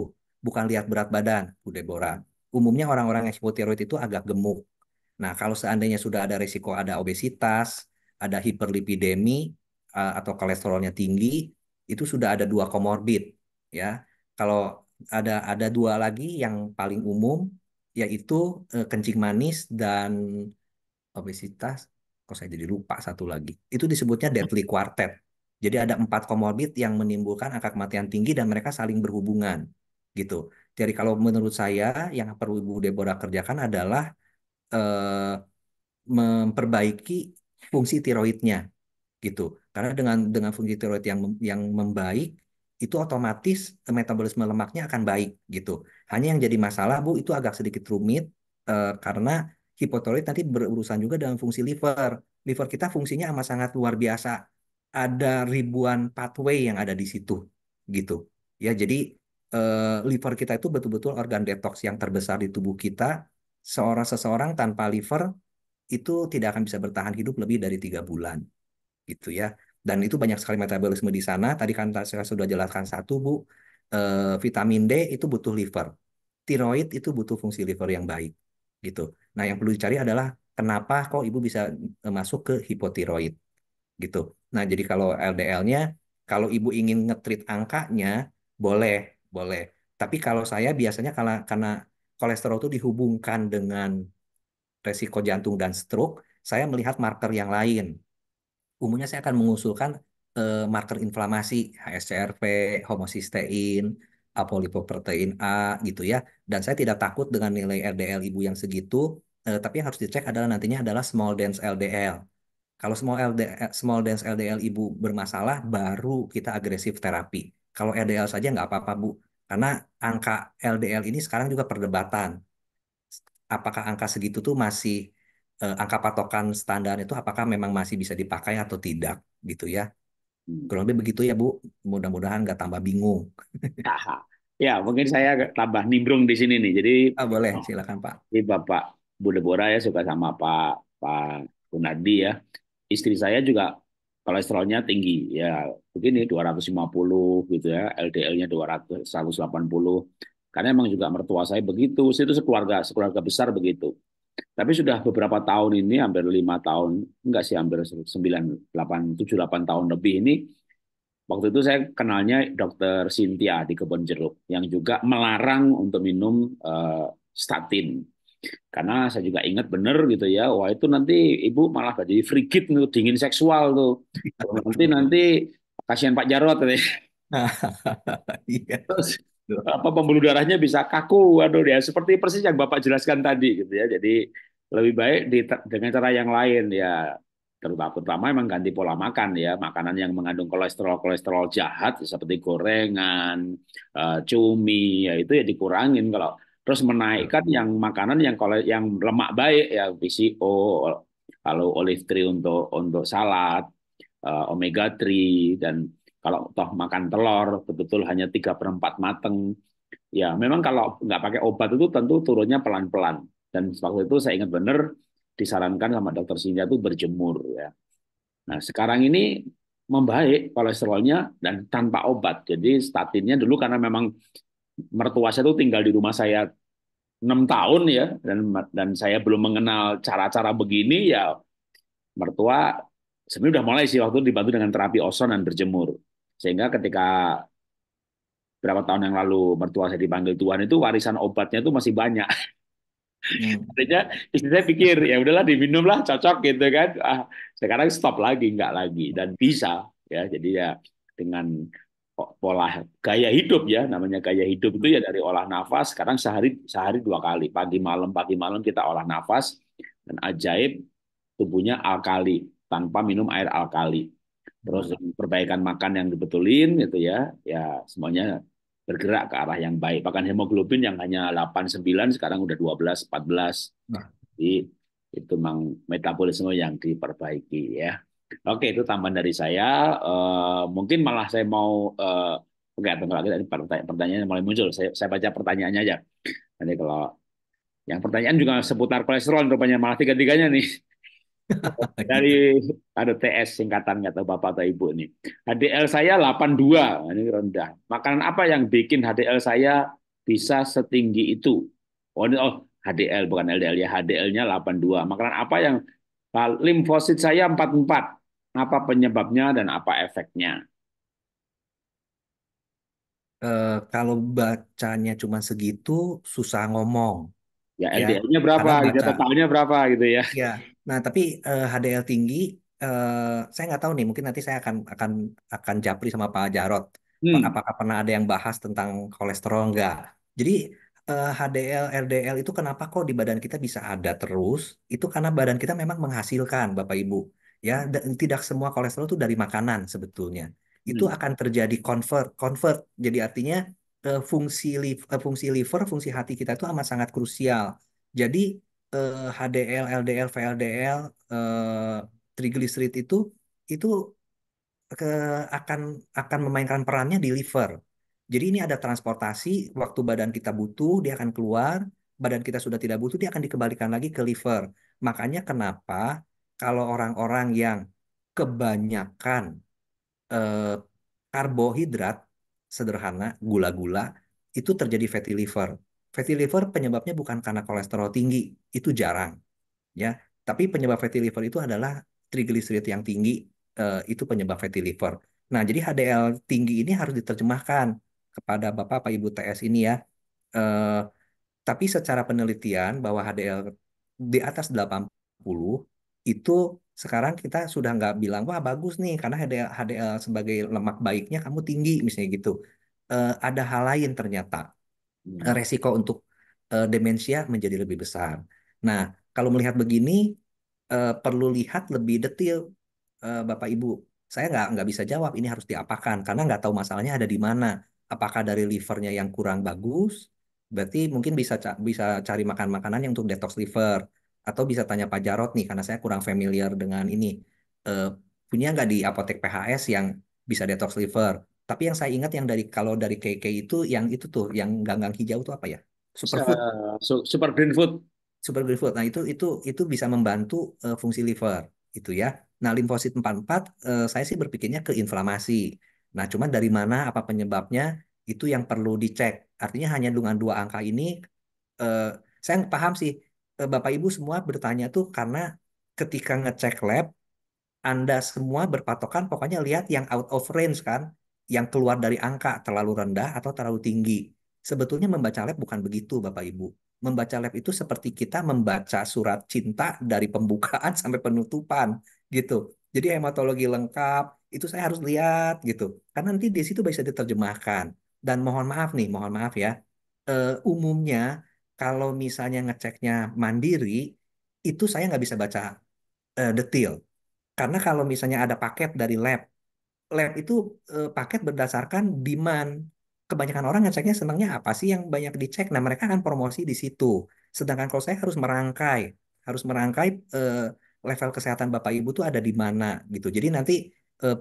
Speaker 2: bukan lihat berat badan, Bu Deborah. Umumnya orang-orang yang hipotiroid itu agak gemuk. Nah, kalau seandainya sudah ada risiko ada obesitas, ada hiperlipidemi uh, atau kolesterolnya tinggi, itu sudah ada dua komorbid, ya. Kalau ada ada dua lagi yang paling umum yaitu eh, kencing manis dan obesitas. Kok saya jadi lupa satu lagi. Itu disebutnya deadly quartet. Jadi ada empat komorbid yang menimbulkan angka kematian tinggi dan mereka saling berhubungan gitu. Jadi kalau menurut saya yang perlu Ibu Deborah kerjakan adalah eh, memperbaiki fungsi tiroidnya gitu. Karena dengan dengan fungsi tiroid yang yang membaik itu otomatis metabolisme lemaknya akan baik gitu. Hanya yang jadi masalah Bu itu agak sedikit rumit uh, karena hipotiroid nanti berurusan juga dengan fungsi liver. Liver kita fungsinya amat sangat luar biasa. Ada ribuan pathway yang ada di situ gitu. Ya, jadi uh, liver kita itu betul-betul organ detox yang terbesar di tubuh kita. Seorang seseorang tanpa liver itu tidak akan bisa bertahan hidup lebih dari tiga bulan, gitu ya. Dan itu banyak sekali metabolisme di sana. Tadi kan saya sudah jelaskan satu bu, eh, vitamin D itu butuh liver, tiroid itu butuh fungsi liver yang baik gitu. Nah yang perlu dicari adalah kenapa kok ibu bisa eh, masuk ke hipotiroid gitu. Nah jadi kalau LDL-nya kalau ibu ingin ngetrit angkanya boleh boleh. Tapi kalau saya biasanya karena karena kolesterol itu dihubungkan dengan resiko jantung dan stroke, saya melihat marker yang lain. Umumnya saya akan mengusulkan eh, marker inflamasi HSCRP, homosistein, apolipoprotein A gitu ya. Dan saya tidak takut dengan nilai LDL ibu yang segitu, eh, tapi yang harus dicek adalah nantinya adalah small dense LDL. Kalau small LDL, eh, small dense LDL ibu bermasalah, baru kita agresif terapi. Kalau LDL saja nggak apa-apa bu, karena angka LDL ini sekarang juga perdebatan. Apakah angka segitu tuh masih eh, angka patokan standar itu apakah memang masih bisa dipakai atau tidak gitu ya? Hmm. Kurang lebih begitu ya Bu. Mudah-mudahan nggak tambah bingung.
Speaker 1: ya, mungkin saya tambah nimbrung di sini nih. Jadi ah, oh, boleh, silakan Pak. Jadi Bapak Bu Debora ya suka sama Pak Pak Gunardi ya. Istri saya juga kolesterolnya tinggi ya begini 250 gitu ya LDL-nya 200 180 karena emang juga mertua saya begitu situ sekeluarga sekeluarga besar begitu tapi sudah beberapa tahun ini, hampir lima tahun, enggak sih, hampir 9, 8, 7, delapan tahun lebih ini, waktu itu saya kenalnya dokter Cynthia di Kebun Jeruk, yang juga melarang untuk minum uh, statin. Karena saya juga ingat benar gitu ya, wah itu nanti ibu malah jadi frigid tuh, dingin seksual tuh. Nanti nanti kasihan Pak Jarot. Iya. Terus, apa pembuluh darahnya bisa kaku aduh ya seperti persis yang bapak jelaskan tadi gitu ya jadi lebih baik di, dengan cara yang lain ya terutama terutama emang ganti pola makan ya makanan yang mengandung kolesterol kolesterol jahat seperti gorengan eh, cumi ya itu ya dikurangin kalau terus menaikkan hmm. yang makanan yang yang lemak baik ya PCO lalu olive tree untuk untuk salad eh, omega 3 dan kalau toh makan telur, betul-betul hanya tiga perempat mateng. Ya, memang kalau nggak pakai obat itu tentu turunnya pelan-pelan. Dan waktu itu saya ingat benar disarankan sama dokter Sinja itu berjemur. ya. Nah, sekarang ini membaik kolesterolnya dan tanpa obat. Jadi statinnya dulu karena memang mertua saya itu tinggal di rumah saya enam tahun ya dan dan saya belum mengenal cara-cara begini ya mertua sebenarnya udah mulai sih waktu dibantu dengan terapi ozon dan berjemur. Sehingga ketika berapa tahun yang lalu mertua saya dipanggil Tuhan itu warisan obatnya itu masih banyak. Hmm. Artinya istri saya pikir ya udahlah diminumlah cocok gitu kan. Ah, sekarang stop lagi nggak lagi dan bisa ya. Jadi ya dengan pola gaya hidup ya namanya gaya hidup itu ya dari olah nafas sekarang sehari sehari dua kali pagi malam pagi malam kita olah nafas dan ajaib tubuhnya alkali tanpa minum air alkali terus perbaikan makan yang dibetulin gitu ya ya semuanya bergerak ke arah yang baik bahkan hemoglobin yang hanya 8 9 sekarang udah 12 14 nah. jadi itu memang metabolisme yang diperbaiki ya oke itu tambahan dari saya uh, mungkin malah saya mau uh, oke tunggu lagi tadi pertanyaan pertanyaan mulai muncul saya, saya baca pertanyaannya aja nanti kalau yang pertanyaan juga seputar kolesterol rupanya malah tiga tiganya nih Oh, dari gitu. ada TS singkatannya atau bapak atau ibu ini HDL saya 82, ini rendah. Makanan apa yang bikin HDL saya bisa setinggi itu? Oh, oh HDL bukan LDL ya, HDL-nya 82. Makanan apa yang limfosit saya 44? Apa penyebabnya dan apa efeknya?
Speaker 2: Uh, kalau bacanya cuma segitu susah ngomong.
Speaker 1: Ya, ya LDL-nya berapa, baca,
Speaker 2: totalnya berapa gitu ya. Ya, Nah, tapi uh, eh, HDL tinggi, uh, saya nggak tahu nih. Mungkin nanti saya akan akan akan japri sama Pak Jarot. Hmm. Apakah pernah ada yang bahas tentang kolesterol nggak? Jadi uh, eh, HDL, LDL itu kenapa kok di badan kita bisa ada terus? Itu karena badan kita memang menghasilkan, Bapak Ibu. Ya, tidak semua kolesterol itu dari makanan sebetulnya. Itu hmm. akan terjadi convert, convert. Jadi artinya uh, fungsi liver, fungsi liver, fungsi hati kita itu amat sangat krusial. Jadi eh, HDL, LDL, VLDL, eh, itu itu ke, akan akan memainkan perannya di liver. Jadi ini ada transportasi waktu badan kita butuh dia akan keluar, badan kita sudah tidak butuh dia akan dikembalikan lagi ke liver. Makanya kenapa kalau orang-orang yang kebanyakan eh, karbohidrat sederhana, gula-gula itu terjadi fatty liver fatty liver penyebabnya bukan karena kolesterol tinggi, itu jarang. Ya, tapi penyebab fatty liver itu adalah triglycerit yang tinggi, eh, itu penyebab fatty liver. Nah, jadi HDL tinggi ini harus diterjemahkan kepada Bapak Pak Ibu TS ini ya. Eh, tapi secara penelitian bahwa HDL di atas 80 itu sekarang kita sudah nggak bilang wah bagus nih karena HDL HDL sebagai lemak baiknya kamu tinggi misalnya gitu. E, ada hal lain ternyata Eh, resiko untuk uh, demensia menjadi lebih besar. Nah, kalau melihat begini uh, perlu lihat lebih detail uh, Bapak Ibu. Saya nggak nggak bisa jawab ini harus diapakan karena nggak tahu masalahnya ada di mana. Apakah dari livernya yang kurang bagus? Berarti mungkin bisa ca bisa cari makan makanan yang untuk detox liver atau bisa tanya Pak Jarot nih karena saya kurang familiar dengan ini. Uh, punya nggak di apotek PHS yang bisa detox liver? Tapi yang saya ingat yang dari kalau dari KK itu yang itu tuh yang ganggang hijau tuh apa ya? Superfood. Uh, super green food. Super green food. Nah, itu itu itu bisa membantu uh, fungsi liver itu ya. Nah, limfosit 44 eh, saya sih berpikirnya ke inflamasi. Nah, cuman dari mana apa penyebabnya itu yang perlu dicek. Artinya hanya dengan dua angka ini eh, saya paham sih eh, Bapak Ibu semua bertanya tuh karena ketika ngecek lab Anda semua berpatokan pokoknya lihat yang out of range kan yang keluar dari angka terlalu rendah atau terlalu tinggi. Sebetulnya membaca lab bukan begitu Bapak Ibu. Membaca lab itu seperti kita membaca surat cinta dari pembukaan sampai penutupan gitu. Jadi hematologi lengkap itu saya harus lihat gitu. Karena nanti di situ bisa diterjemahkan. Dan mohon maaf nih, mohon maaf ya. Uh, umumnya kalau misalnya ngeceknya mandiri itu saya nggak bisa baca uh, eh, detail. Karena kalau misalnya ada paket dari lab lab itu eh, paket berdasarkan demand. Kebanyakan orang ngeceknya senangnya apa sih yang banyak dicek? Nah, mereka akan promosi di situ. Sedangkan kalau saya harus merangkai, harus merangkai eh, level kesehatan Bapak Ibu tuh ada di mana gitu. Jadi nanti eh,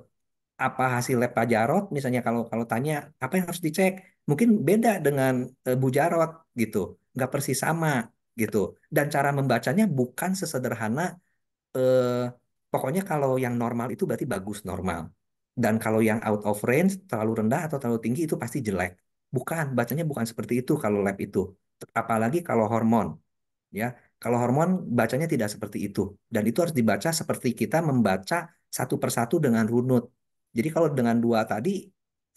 Speaker 2: apa hasil lab Pak Jarot misalnya kalau kalau tanya apa yang harus dicek, mungkin beda dengan eh, Bu Jarot gitu. Nggak persis sama gitu. Dan cara membacanya bukan sesederhana pokoknya kalau yang normal itu berarti bagus normal. Dan kalau yang out of range, terlalu rendah atau terlalu tinggi itu pasti jelek. Bukan, bacanya bukan seperti itu kalau lab itu. Apalagi kalau hormon. Ya, kalau hormon bacanya tidak seperti itu. Dan itu harus dibaca seperti kita membaca satu persatu dengan runut. Jadi kalau dengan dua tadi,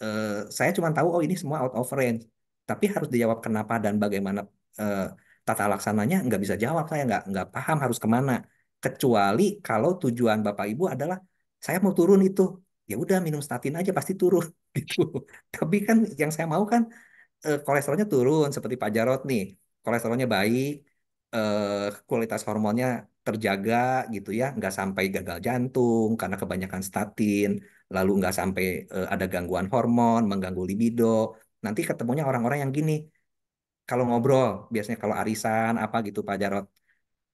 Speaker 2: eh, saya cuma tahu oh ini semua out of range. Tapi harus dijawab kenapa dan bagaimana eh, tata laksananya nggak bisa jawab saya nggak nggak paham harus kemana kecuali kalau tujuan bapak ibu adalah saya mau turun itu ya udah minum statin aja pasti turun gitu. Tapi kan yang saya mau kan eh, kolesterolnya turun seperti Pak Jarot nih, kolesterolnya baik, eh, kualitas hormonnya terjaga gitu ya, nggak sampai gagal jantung karena kebanyakan statin, lalu nggak sampai eh, ada gangguan hormon, mengganggu libido. Nanti ketemunya orang-orang yang gini, kalau ngobrol biasanya kalau arisan apa gitu Pak Jarot,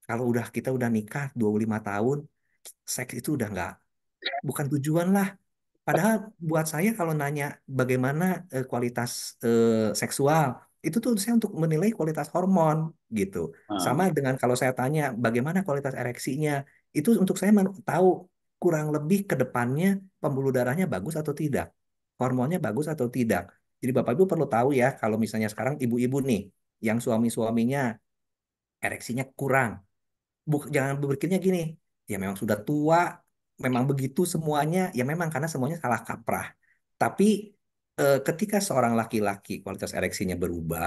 Speaker 2: kalau udah kita udah nikah 25 tahun, seks itu udah nggak bukan tujuan lah Padahal buat saya kalau nanya bagaimana uh, kualitas uh, seksual, itu tuh saya untuk menilai kualitas hormon gitu. Hmm. Sama dengan kalau saya tanya bagaimana kualitas ereksinya, itu untuk saya tahu kurang lebih ke depannya pembuluh darahnya bagus atau tidak, hormonnya bagus atau tidak. Jadi Bapak Ibu perlu tahu ya kalau misalnya sekarang ibu-ibu nih yang suami-suaminya ereksinya kurang. Buk, jangan berpikirnya gini, ya memang sudah tua, memang begitu semuanya ya memang karena semuanya salah kaprah tapi eh, ketika seorang laki-laki kualitas ereksinya berubah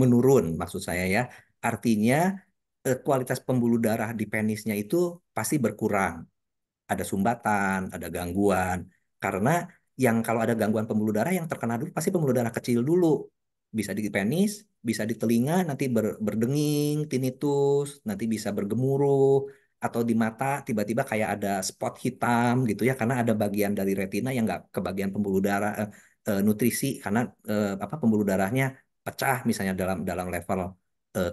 Speaker 2: menurun maksud saya ya artinya eh, kualitas pembuluh darah di penisnya itu pasti berkurang ada sumbatan ada gangguan karena yang kalau ada gangguan pembuluh darah yang terkena dulu pasti pembuluh darah kecil dulu bisa di penis bisa di telinga nanti ber, berdenging, tinnitus, nanti bisa bergemuruh, atau di mata tiba-tiba kayak ada spot hitam gitu ya karena ada bagian dari retina yang nggak ke bagian pembuluh darah eh, eh, nutrisi karena eh, apa pembuluh darahnya pecah misalnya dalam dalam level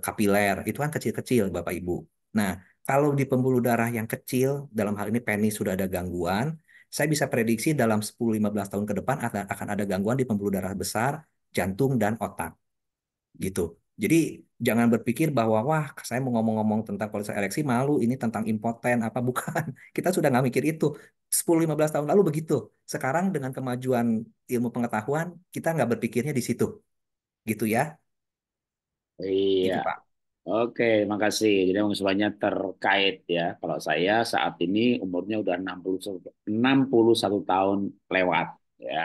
Speaker 2: kapiler itu kan kecil-kecil Bapak Ibu. Nah, kalau di pembuluh darah yang kecil dalam hal ini penis sudah ada gangguan, saya bisa prediksi dalam 10-15 tahun ke depan akan akan ada gangguan di pembuluh darah besar, jantung dan otak. Gitu. Jadi jangan berpikir bahwa wah saya mau ngomong-ngomong tentang kualitas eleksi malu ini tentang impoten apa bukan kita sudah nggak mikir itu 10-15 tahun lalu begitu sekarang dengan kemajuan ilmu pengetahuan kita nggak berpikirnya di situ gitu ya
Speaker 1: iya gitu, Pak. Oke, makasih. Jadi semuanya terkait ya. Kalau saya saat ini umurnya udah 60, 61 tahun lewat ya.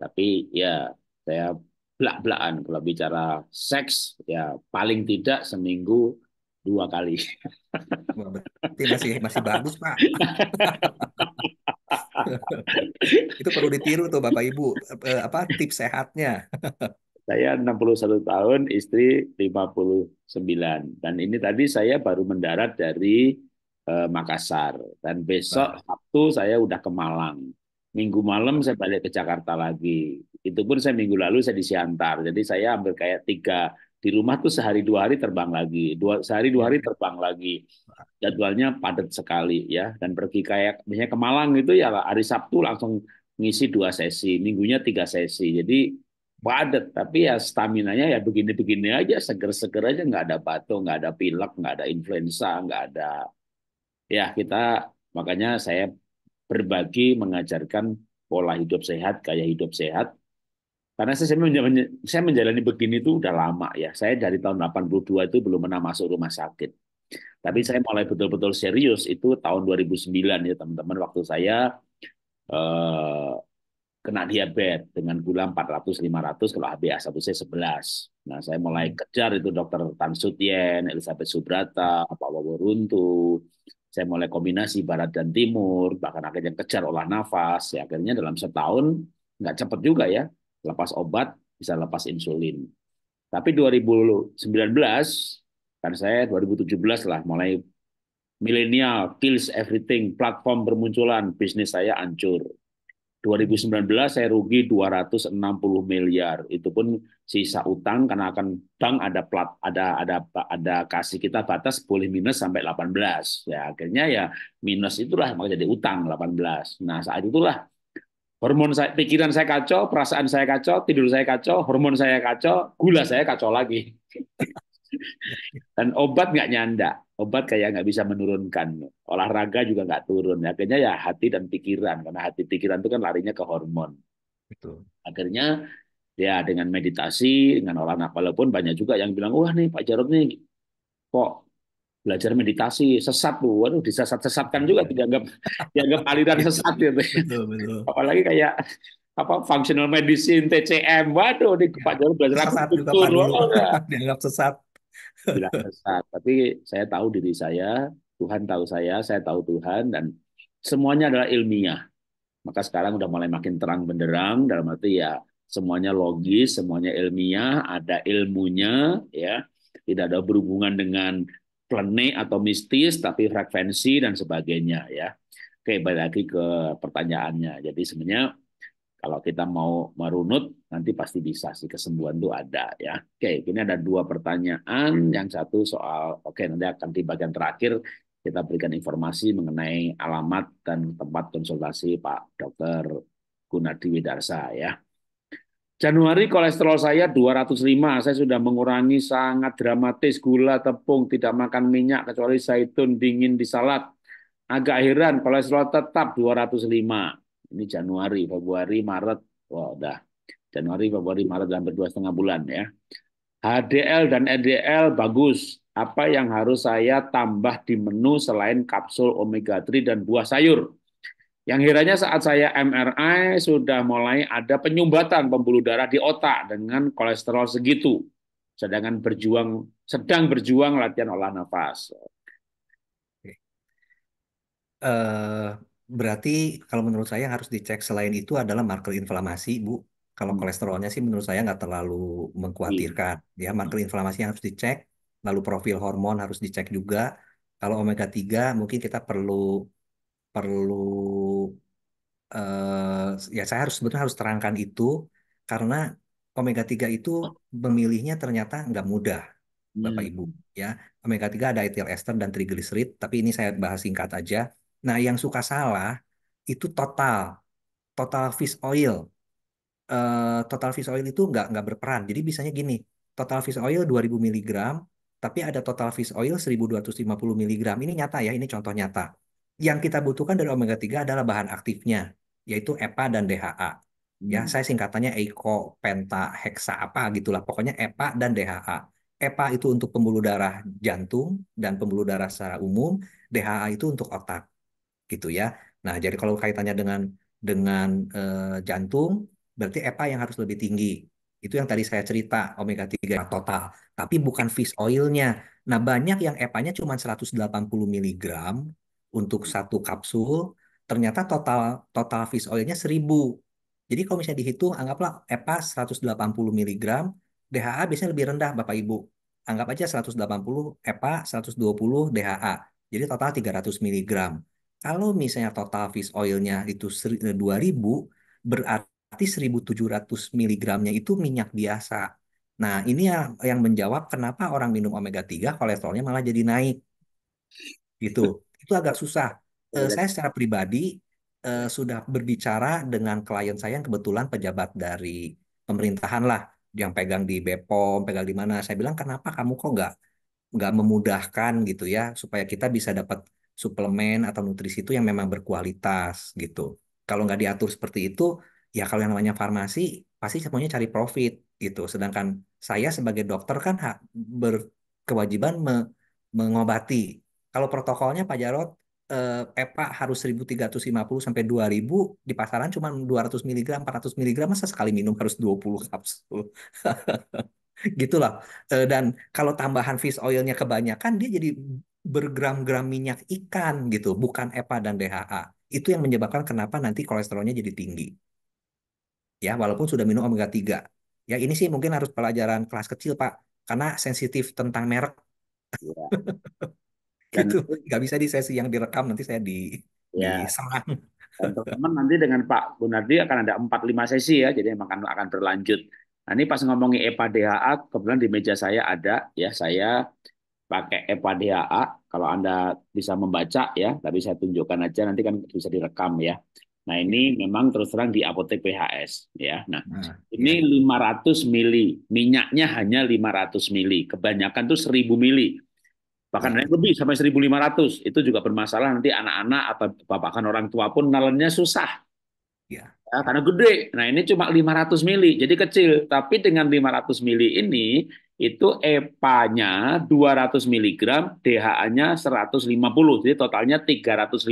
Speaker 1: Tapi ya saya belak-belakan kalau bicara seks ya paling tidak seminggu dua kali. Berarti masih masih bagus pak.
Speaker 2: itu perlu ditiru tuh bapak ibu apa tips sehatnya.
Speaker 1: saya 61 tahun, istri 59 dan ini tadi saya baru mendarat dari uh, Makassar dan besok Sabtu saya udah ke Malang. Minggu malam saya balik ke Jakarta lagi. Itu pun saya minggu lalu saya di Siantar. Jadi saya hampir kayak tiga di rumah tuh sehari dua hari terbang lagi, dua sehari dua iya, hari iya. terbang lagi. Jadwalnya padat sekali ya dan pergi kayak misalnya ke Malang itu ya hari Sabtu langsung ngisi dua sesi, minggunya tiga sesi. Jadi padat tapi ya staminanya ya begini-begini aja seger-seger aja nggak ada batuk nggak ada pilek nggak ada influenza nggak ada ya kita makanya saya berbagi mengajarkan pola hidup sehat gaya hidup sehat karena saya, saya menjalani begini itu udah lama ya. Saya dari tahun 82 itu belum pernah masuk rumah sakit. Tapi saya mulai betul-betul serius itu tahun 2009 ya teman-teman. Waktu saya eh, kena diabetes dengan gula 400 500 kalau HbA1c 11. Nah, saya mulai hmm. kejar itu dokter Tan Sutien, Elizabeth Subrata, Pak Wawo Runtu. Saya mulai kombinasi barat dan timur, bahkan akhirnya kejar olah nafas. Ya, akhirnya dalam setahun nggak cepat juga ya lepas obat bisa lepas insulin. Tapi 2019 kan saya 2017 lah mulai milenial kills everything platform bermunculan bisnis saya hancur. 2019 saya rugi 260 miliar. Itu pun sisa utang karena akan bank ada plat ada ada ada kasih kita batas boleh minus sampai 18. Ya akhirnya ya minus itulah maka jadi utang 18. Nah, saat itulah hormon saya, pikiran saya kacau, perasaan saya kacau, tidur saya kacau, hormon saya kacau, gula hmm. saya kacau lagi. Dan obat nggak nyanda, obat kayak nggak bisa menurunkan, olahraga juga nggak turun. Akhirnya ya hati dan pikiran, karena hati pikiran itu kan larinya ke hormon. Akhirnya ya dengan meditasi, dengan olahraga, walaupun banyak juga yang bilang, wah nih Pak Jarod nih kok belajar meditasi sesat tuh waduh disesat-sesatkan juga dianggap dianggap aliran sesat gitu betul, betul. apalagi kayak apa functional medicine TCM waduh di Pak Jarod belajar sesat itu
Speaker 2: dianggap sesat
Speaker 1: sesat tapi saya tahu diri saya Tuhan tahu saya saya tahu Tuhan dan semuanya adalah ilmiah maka sekarang udah mulai makin terang benderang dalam arti ya semuanya logis semuanya ilmiah ada ilmunya ya tidak ada berhubungan dengan klenik atau mistis tapi frekuensi dan sebagainya ya. Oke, balik lagi ke pertanyaannya. Jadi sebenarnya kalau kita mau merunut nanti pasti bisa sih kesembuhan itu ada ya. Oke, ini ada dua pertanyaan. Yang satu soal oke nanti akan di bagian terakhir kita berikan informasi mengenai alamat dan tempat konsultasi Pak Dokter Gunadi Widarsa ya. Januari kolesterol saya 205, saya sudah mengurangi sangat dramatis gula, tepung, tidak makan minyak kecuali zaitun dingin di salad. Agak heran kolesterol tetap 205. Ini Januari, Februari, Maret, wah wow, udah. Januari, Februari, Maret dan berdua setengah bulan ya. HDL dan LDL bagus. Apa yang harus saya tambah di menu selain kapsul omega 3 dan buah sayur? Yang kiranya saat saya MRI sudah mulai ada penyumbatan pembuluh darah di otak dengan kolesterol segitu. Sedangkan berjuang sedang berjuang latihan olah nafas.
Speaker 2: Uh, berarti kalau menurut saya harus dicek selain itu adalah marker inflamasi, Bu. Kalau hmm. kolesterolnya sih menurut saya nggak terlalu mengkhawatirkan. Ya, hmm. marker inflamasi yang harus dicek, lalu profil hormon harus dicek juga. Kalau omega 3 mungkin kita perlu perlu uh, ya saya harus sebetulnya harus terangkan itu karena omega 3 itu memilihnya ternyata nggak mudah Bapak Ibu hmm. ya. Omega 3 ada ethyl ester dan triglycerid tapi ini saya bahas singkat aja. Nah, yang suka salah itu total total fish oil. Uh, total fish oil itu nggak nggak berperan. Jadi bisanya gini, total fish oil 2000 mg, tapi ada total fish oil 1250 mg. Ini nyata ya, ini contoh nyata yang kita butuhkan dari omega 3 adalah bahan aktifnya, yaitu EPA dan DHA. Ya, hmm. saya singkatannya ECO, penta, heksa apa gitulah. Pokoknya EPA dan DHA. EPA itu untuk pembuluh darah jantung dan pembuluh darah secara umum, DHA itu untuk otak. Gitu ya. Nah, jadi kalau kaitannya dengan dengan eh, jantung, berarti EPA yang harus lebih tinggi. Itu yang tadi saya cerita, omega 3 total. Tapi bukan fish oilnya. Nah, banyak yang EPA-nya cuma 180 mg untuk satu kapsul ternyata total total fish oilnya seribu. jadi kalau misalnya dihitung, anggaplah EPA 180 mg, DHA biasanya lebih rendah Bapak Ibu. Anggap aja 180 EPA, 120 DHA. Jadi total 300 mg. Kalau misalnya total fish oilnya itu 2000, eh, berarti 1700 mg-nya itu minyak biasa. Nah, ini yang, yang menjawab kenapa orang minum omega 3 kolesterolnya malah jadi naik. Gitu itu agak susah. Uh, saya secara pribadi uh, sudah berbicara dengan klien saya yang kebetulan pejabat dari pemerintahan lah yang pegang di Bepom, pegang di mana. Saya bilang kenapa kamu kok nggak nggak memudahkan gitu ya supaya kita bisa dapat suplemen atau nutrisi itu yang memang berkualitas gitu. Kalau nggak diatur seperti itu, ya kalau yang namanya farmasi pasti semuanya cari profit gitu. Sedangkan saya sebagai dokter kan berkewajiban me mengobati kalau protokolnya Pak Jarot, eh, EPA harus 1350 sampai 2000, di pasaran cuma 200 mg, 400 mg, masa sekali minum harus 20 kapsul. Gitulah. Eh, dan kalau tambahan fish oilnya kebanyakan, dia jadi bergram-gram minyak ikan gitu, bukan EPA dan DHA. Itu yang menyebabkan kenapa nanti kolesterolnya jadi tinggi. Ya, walaupun sudah minum omega 3. Ya, ini sih mungkin harus pelajaran kelas kecil, Pak, karena sensitif tentang merek. Yeah. gitu nggak bisa di sesi yang direkam nanti saya di ya. diserang teman nanti dengan Pak Gunardi akan ada empat lima
Speaker 1: sesi ya jadi emang akan akan berlanjut nah ini pas ngomongin EPA DHA kebetulan di meja saya ada ya saya pakai EPA DHA kalau anda bisa membaca ya tapi saya tunjukkan aja nanti kan bisa direkam ya nah ini memang terus terang di apotek PHS ya nah, nah ini ya. 500 mili minyaknya hanya 500 mili kebanyakan tuh 1000 mili bahkan ada yang lebih sampai 1.500 itu juga bermasalah nanti anak-anak atau bahkan orang tua pun nalannya susah ya. ya karena gede nah ini cuma 500 mili jadi kecil tapi dengan 500 mili ini itu EPA-nya 200 mg, DHA-nya 150. Jadi totalnya 350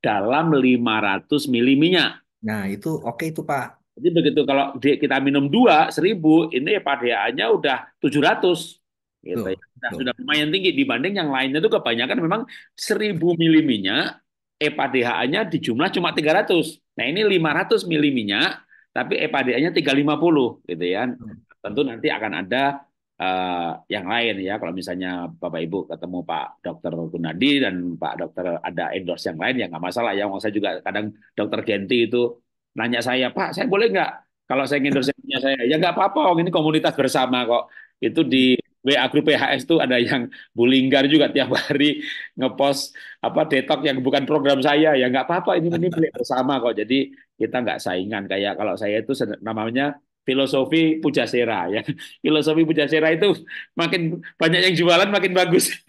Speaker 1: dalam 500 ml minyak.
Speaker 2: Nah, itu oke itu,
Speaker 1: Pak. Jadi begitu kalau kita minum 2, 1000, ini EPA DHA-nya udah 700 gitu ya. Nah, sudah lumayan tinggi dibanding yang lainnya itu kebanyakan memang 1000 miliminya EPA DHA-nya di jumlah cuma 300. Nah, ini 500 miliminya tapi EPA DHA-nya 350 gitu ya. Hmm. Tentu nanti akan ada uh, yang lain ya kalau misalnya Bapak Ibu ketemu Pak Dokter Gunadi dan Pak Dokter ada endorse yang lain ya nggak masalah ya. Mau saya juga kadang Dokter Genti itu nanya saya, "Pak, saya boleh nggak kalau saya endorse saya ya nggak apa-apa, ini komunitas bersama kok." Itu di WA grup PHS itu ada yang bulinggar juga tiap hari ngepost apa detok yang bukan program saya ya nggak apa-apa ini ini beli bersama kok jadi kita nggak saingan kayak kalau saya itu namanya filosofi pujasera ya filosofi pujasera itu makin banyak yang jualan makin bagus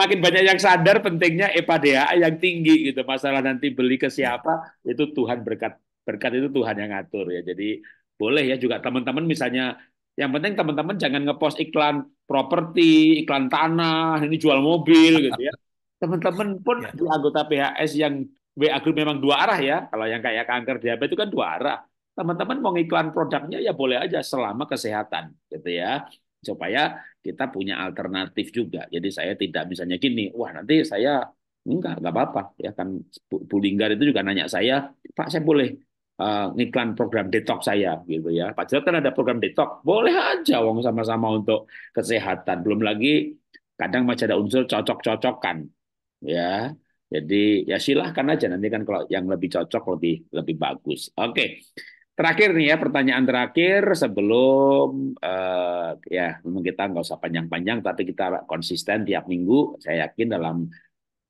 Speaker 1: makin banyak yang sadar pentingnya EPADA yang tinggi gitu masalah nanti beli ke siapa itu Tuhan berkat berkat itu Tuhan yang ngatur ya jadi boleh ya juga teman-teman misalnya yang penting teman-teman jangan ngepost iklan properti, iklan tanah, ini jual mobil gitu ya. Teman-teman pun ya. di anggota PHS yang WA group memang dua arah ya. Kalau yang kayak kanker diabetes itu kan dua arah. Teman-teman mau iklan produknya ya boleh aja selama kesehatan gitu ya. Supaya kita punya alternatif juga. Jadi saya tidak misalnya gini, wah nanti saya enggak, enggak apa-apa ya kan Bu Linggar itu juga nanya saya, "Pak, saya boleh uh, ngiklan program detox saya gitu ya. Pak kan ada program detox, boleh aja wong sama-sama untuk kesehatan. Belum lagi kadang masih ada unsur cocok-cocokan ya. Jadi ya silahkan aja nanti kan kalau yang lebih cocok lebih lebih bagus. Oke. Okay. Terakhir nih ya pertanyaan terakhir sebelum uh, ya memang kita nggak usah panjang-panjang tapi kita konsisten tiap minggu saya yakin dalam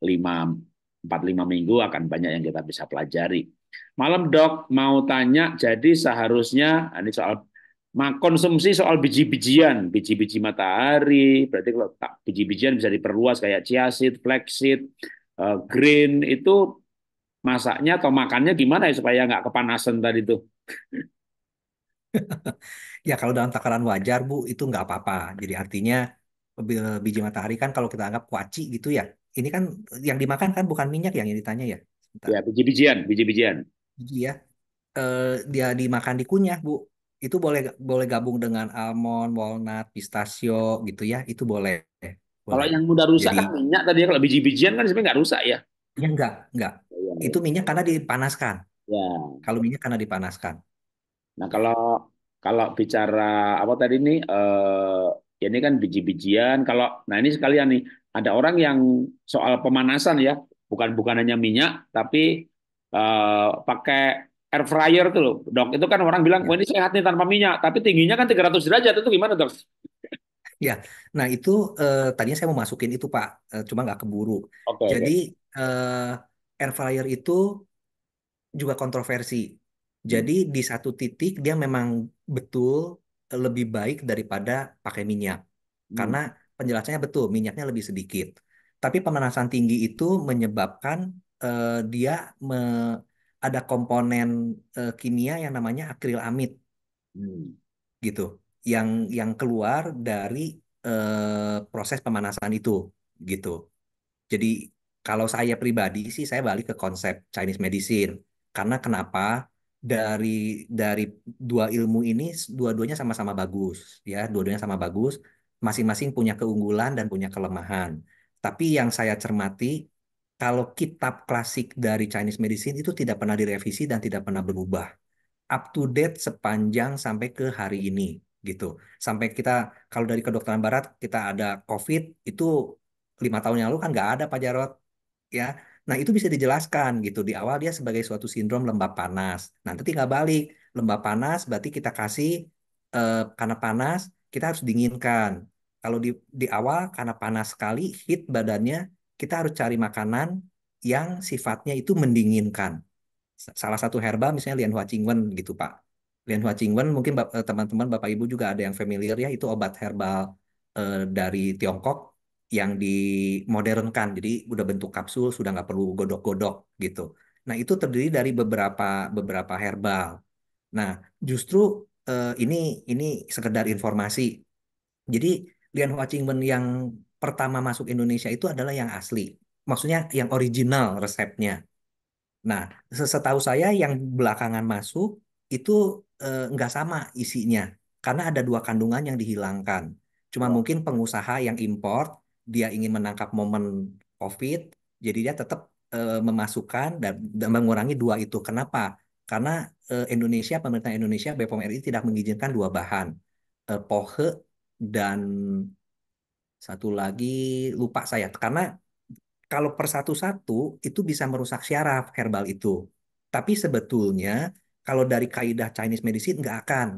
Speaker 1: lima empat lima minggu akan banyak yang kita bisa pelajari. Malam dok, mau tanya, jadi seharusnya, ah, ini soal konsumsi soal biji-bijian, biji-biji matahari, berarti kalau tak biji-bijian bisa diperluas kayak chia seed, flaxseed, seed, eh, green itu masaknya atau makannya gimana ya supaya nggak kepanasan tadi
Speaker 2: tuh? ya kalau dalam takaran wajar bu itu nggak apa-apa. Jadi artinya biji matahari kan kalau kita anggap kuaci gitu ya, ini kan yang dimakan kan bukan minyak yang ditanya ya.
Speaker 1: Bentar. Ya, biji-bijian, biji-bijian.
Speaker 2: Biji ya. Eh, dia dimakan dikunyah, Bu. Itu boleh boleh gabung dengan almond, walnut, pistachio gitu ya. Itu boleh. boleh. Kalau yang mudah rusak Jadi, kan minyak tadi kalau biji-bijian kan sebenarnya nggak rusak ya. Ya enggak, enggak. Oh, ya, ya. Itu minyak karena dipanaskan. Ya. Kalau minyak karena
Speaker 1: dipanaskan. Nah, kalau kalau bicara apa tadi ini, eh ya ini kan biji-bijian kalau nah ini sekalian nih ada orang yang soal pemanasan ya bukan bukan hanya minyak tapi uh, pakai air fryer tuh loh dok itu kan orang bilang ya. wah ini sehat nih tanpa minyak tapi tingginya kan 300 derajat itu gimana dok
Speaker 2: ya nah itu uh, tadinya saya mau masukin itu pak uh, cuma nggak keburu okay, jadi okay. Uh, air fryer itu juga kontroversi jadi di satu titik dia memang betul lebih baik daripada pakai minyak hmm. karena penjelasannya betul minyaknya lebih sedikit tapi pemanasan tinggi itu menyebabkan uh, dia me, ada komponen uh, kimia yang namanya akrilamid. Hmm. Gitu. Yang yang keluar dari uh, proses pemanasan itu gitu. Jadi kalau saya pribadi sih saya balik ke konsep Chinese medicine. Karena kenapa? dari dari dua ilmu ini dua-duanya sama-sama bagus ya dua-duanya sama bagus masing-masing punya keunggulan dan punya kelemahan tapi yang saya cermati, kalau kitab klasik dari Chinese medicine itu tidak pernah direvisi dan tidak pernah berubah. Up to date sepanjang sampai ke hari ini gitu. Sampai kita kalau dari kedokteran barat kita ada COVID itu lima tahun yang lalu kan nggak ada Pak Jarot ya. Nah itu bisa dijelaskan gitu di awal dia sebagai suatu sindrom lembab panas. Nanti tinggal balik lembab panas berarti kita kasih eh, karena panas kita harus dinginkan kalau di, di awal karena panas sekali, heat badannya, kita harus cari makanan yang sifatnya itu mendinginkan. Salah satu herba misalnya lian huacingwen gitu Pak. Lian huacingwen mungkin eh, teman-teman Bapak Ibu juga ada yang familiar ya, itu obat herbal eh, dari Tiongkok yang dimodernkan. Jadi udah bentuk kapsul, sudah nggak perlu godok-godok gitu. Nah itu terdiri dari beberapa beberapa herbal. Nah justru eh, ini ini sekedar informasi. Jadi Lian Hua Qingwen yang pertama masuk Indonesia itu adalah yang asli. Maksudnya yang original resepnya. Nah, setahu saya yang belakangan masuk itu eh, nggak sama isinya. Karena ada dua kandungan yang dihilangkan. Cuma mungkin pengusaha yang import, dia ingin menangkap momen COVID, jadi dia tetap eh, memasukkan dan, dan mengurangi dua itu. Kenapa? Karena eh, Indonesia, pemerintah Indonesia, BPOM RI tidak mengizinkan dua bahan. Eh, pohe dan satu lagi lupa saya karena kalau per satu satu itu bisa merusak syaraf herbal itu. Tapi sebetulnya kalau dari kaidah Chinese medicine nggak akan.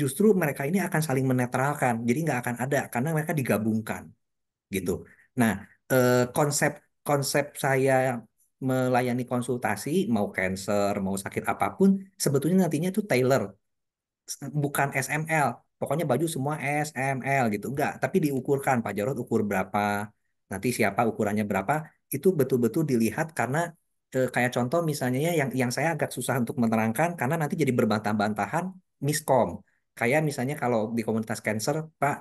Speaker 2: Justru mereka ini akan saling menetralkan, jadi nggak akan ada karena mereka digabungkan, gitu. Nah, eh, konsep konsep saya melayani konsultasi mau cancer mau sakit apapun sebetulnya nantinya itu tailor bukan SML pokoknya baju semua S, M, L gitu. Enggak, tapi diukurkan Pak Jarod ukur berapa, nanti siapa ukurannya berapa, itu betul-betul dilihat karena eh, kayak contoh misalnya ya, yang yang saya agak susah untuk menerangkan karena nanti jadi berbantah-bantahan miskom. Kayak misalnya kalau di komunitas cancer, Pak,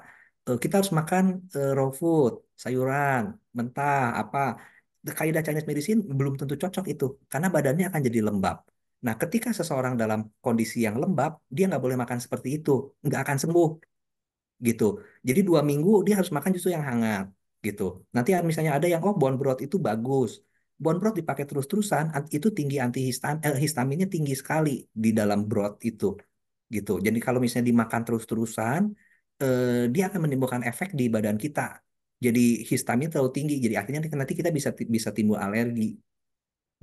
Speaker 2: eh, kita harus makan eh, raw food, sayuran, mentah, apa. Kaidah Chinese medicine belum tentu cocok itu karena badannya akan jadi lembab. Nah, ketika seseorang dalam kondisi yang lembab, dia nggak boleh makan seperti itu, nggak akan sembuh, gitu. Jadi dua minggu dia harus makan justru yang hangat, gitu. Nanti misalnya ada yang oh broth itu bagus, broth dipakai terus-terusan itu tinggi antihistamin, eh, histaminnya tinggi sekali di dalam broth itu, gitu. Jadi kalau misalnya dimakan terus-terusan, eh, dia akan menimbulkan efek di badan kita. Jadi histamin terlalu tinggi, jadi akhirnya nanti kita bisa bisa timbul alergi,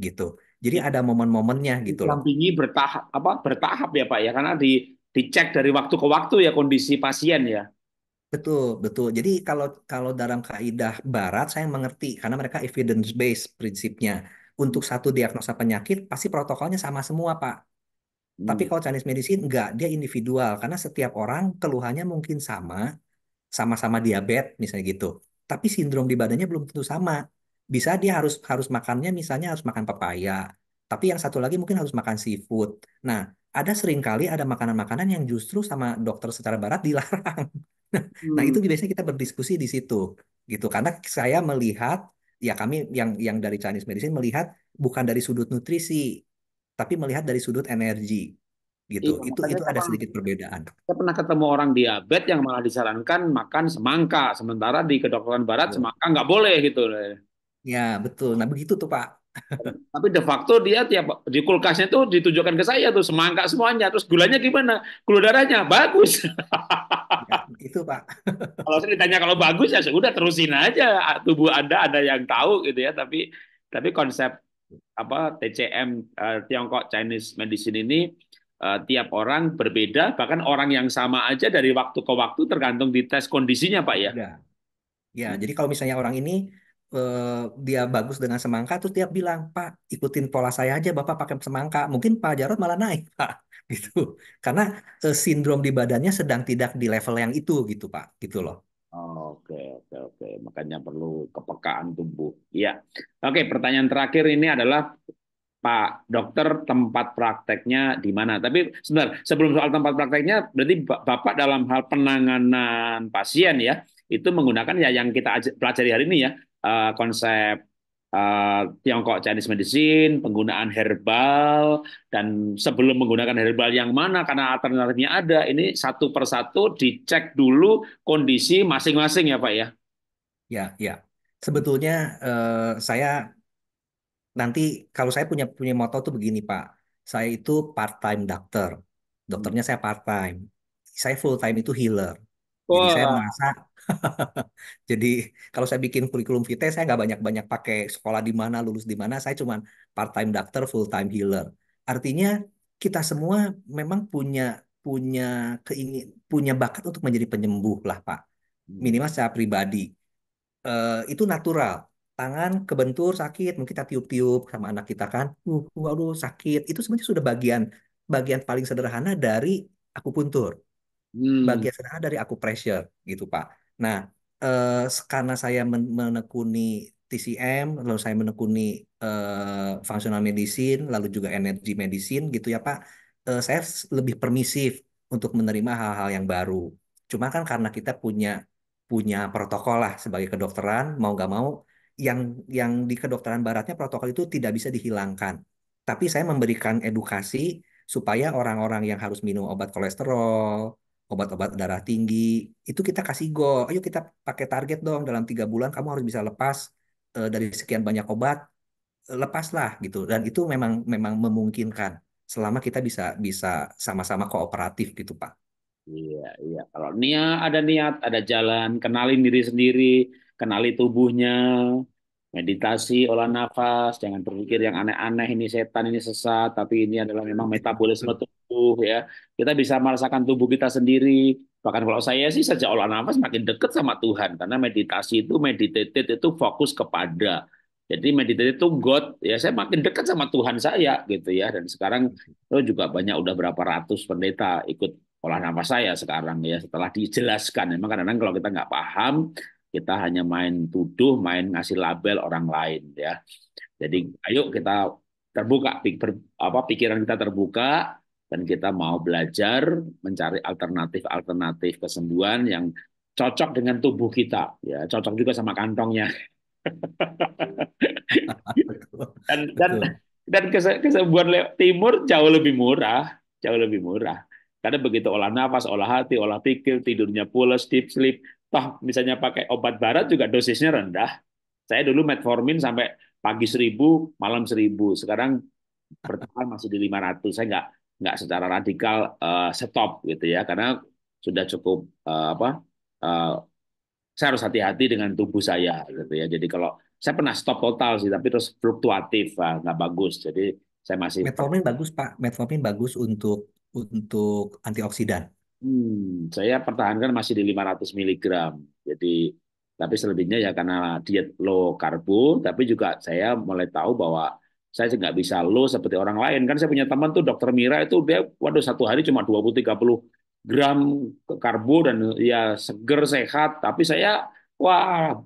Speaker 2: gitu. Jadi iya. ada momen-momennya gitu Sampingi bertahap apa
Speaker 1: bertahap ya Pak ya karena di dicek dari waktu ke waktu ya kondisi pasien ya.
Speaker 2: Betul, betul. Jadi kalau kalau dalam kaidah barat saya mengerti karena mereka evidence based prinsipnya. Untuk satu diagnosa penyakit pasti protokolnya sama semua, Pak. Hmm. Tapi iya. kalau Chinese medicine enggak, dia individual karena setiap orang keluhannya mungkin sama, sama-sama diabetes misalnya gitu. Tapi sindrom di badannya belum tentu sama bisa dia harus harus makannya misalnya harus makan pepaya tapi yang satu lagi mungkin harus makan seafood nah ada seringkali ada makanan-makanan yang justru sama dokter secara barat dilarang nah, nah, itu hmm. biasanya kita berdiskusi di situ gitu karena saya melihat ya kami yang yang dari Chinese medicine melihat bukan dari sudut nutrisi tapi melihat dari sudut energi gitu. Iya, itu itu ada sedikit perbedaan. Saya
Speaker 1: pernah ketemu orang diabetes yang malah disarankan makan semangka, sementara di kedokteran barat iya. semangka nggak boleh gitu. Ya, betul. Nah, begitu tuh, Pak. Tapi de facto dia tiap di kulkasnya tuh ditunjukkan ke saya tuh semangka semuanya. Terus gulanya gimana? Gula darahnya bagus. ya, begitu, Pak. kalau saya ditanya kalau bagus ya sudah terusin aja. Tubuh Anda ada yang tahu gitu ya, tapi tapi konsep apa TCM uh, eh, Tiongkok Chinese Medicine ini uh, tiap orang berbeda, bahkan orang yang sama aja dari waktu ke waktu tergantung di tes kondisinya,
Speaker 2: Pak ya. Ya, ya hmm. jadi kalau misalnya orang ini Eh, dia bagus dengan semangka terus dia bilang Pak ikutin pola saya aja Bapak pakai semangka mungkin Pak Jarod malah naik Pak gitu karena eh, sindrom di badannya sedang tidak di level yang itu gitu Pak gitu loh
Speaker 1: Oke, oke, oke. Makanya perlu kepekaan tubuh. Iya. Oke, pertanyaan terakhir ini adalah Pak Dokter tempat prakteknya di mana? Tapi sebentar, sebelum soal tempat prakteknya, berarti Bapak dalam hal penanganan pasien ya, itu menggunakan ya yang kita pelajari hari ini ya, uh, konsep uh, Tiongkok Chinese medicine, penggunaan herbal dan sebelum menggunakan herbal yang mana karena alternatifnya ada, ini satu persatu dicek dulu kondisi masing-masing ya, Pak ya.
Speaker 2: Ya, ya. Sebetulnya uh, saya nanti kalau saya punya punya moto tuh begini, Pak. Saya itu part time dokter. Dokternya hmm. saya part time. Saya full time itu healer.
Speaker 1: Jadi saya merasa
Speaker 2: Jadi kalau saya bikin kurikulum vitae saya nggak banyak-banyak pakai sekolah di mana, lulus di mana, saya cuma part-time doctor, full-time healer. Artinya kita semua memang punya punya keingin punya bakat untuk menjadi penyembuh lah Pak. Hmm. Minimal saya pribadi. Uh, itu natural. Tangan kebentur sakit, mungkin kita tiup-tiup sama anak kita kan, uh, waduh sakit. Itu sebenarnya sudah bagian bagian paling sederhana dari aku puntur. Hmm. Bagian sederhana dari aku pressure gitu Pak. Nah, eh, karena saya menekuni TCM, lalu saya menekuni eh, functional medicine, lalu juga energi medicine gitu ya Pak, eh, saya lebih permisif untuk menerima hal-hal yang baru. Cuma kan karena kita punya punya protokol lah sebagai kedokteran, mau nggak mau yang yang di kedokteran baratnya protokol itu tidak bisa dihilangkan. Tapi saya memberikan edukasi supaya orang-orang yang harus minum obat kolesterol, obat-obat darah tinggi, itu kita kasih go, Ayo kita pakai target dong dalam tiga bulan kamu harus bisa lepas e, dari sekian banyak obat, eh, lepaslah gitu. Dan itu memang memang memungkinkan selama kita bisa bisa sama-sama kooperatif gitu Pak.
Speaker 1: Iya, iya. Kalau niat ada niat, ada jalan, kenalin diri sendiri, kenali tubuhnya, meditasi, olah nafas, jangan berpikir yang aneh-aneh ini setan, ini sesat, tapi ini adalah memang metabolisme tubuh ya. Kita bisa merasakan tubuh kita sendiri. Bahkan kalau saya sih sejak olah nafas makin dekat sama Tuhan karena meditasi itu meditated itu fokus kepada. Jadi meditated itu God ya saya makin dekat sama Tuhan saya gitu ya dan sekarang lo hmm. oh, juga banyak udah berapa ratus pendeta ikut olah nafas saya sekarang ya setelah dijelaskan memang kadang-kadang kalau kita nggak paham kita hanya main tuduh, main ngasih label orang lain ya. Jadi ayo kita terbuka apa pikiran kita terbuka dan kita mau belajar mencari alternatif-alternatif kesembuhan yang cocok dengan tubuh kita ya, cocok juga sama kantongnya. dan dan dan kesembuhan timur jauh lebih murah, jauh lebih murah. Karena begitu olah nafas, olah hati, olah pikir, tidurnya pulas, deep sleep, Toh misalnya pakai obat barat juga dosisnya rendah. Saya dulu metformin sampai pagi seribu, malam seribu. Sekarang bertahan masih di 500. Saya nggak nggak secara radikal uh, stop gitu ya karena sudah cukup uh, apa uh, saya harus hati-hati dengan tubuh saya gitu ya. Jadi kalau saya pernah stop total sih tapi terus fluktuatif uh, nggak bagus. Jadi saya masih
Speaker 2: metformin bagus Pak. Metformin bagus untuk untuk antioksidan. Hmm,
Speaker 1: saya pertahankan masih di 500 mg. Jadi tapi selebihnya ya karena diet low karbo, tapi juga saya mulai tahu bahwa saya nggak bisa low seperti orang lain. Kan saya punya teman tuh dokter Mira itu dia waduh satu hari cuma 20 30 gram karbo dan ya seger sehat, tapi saya wah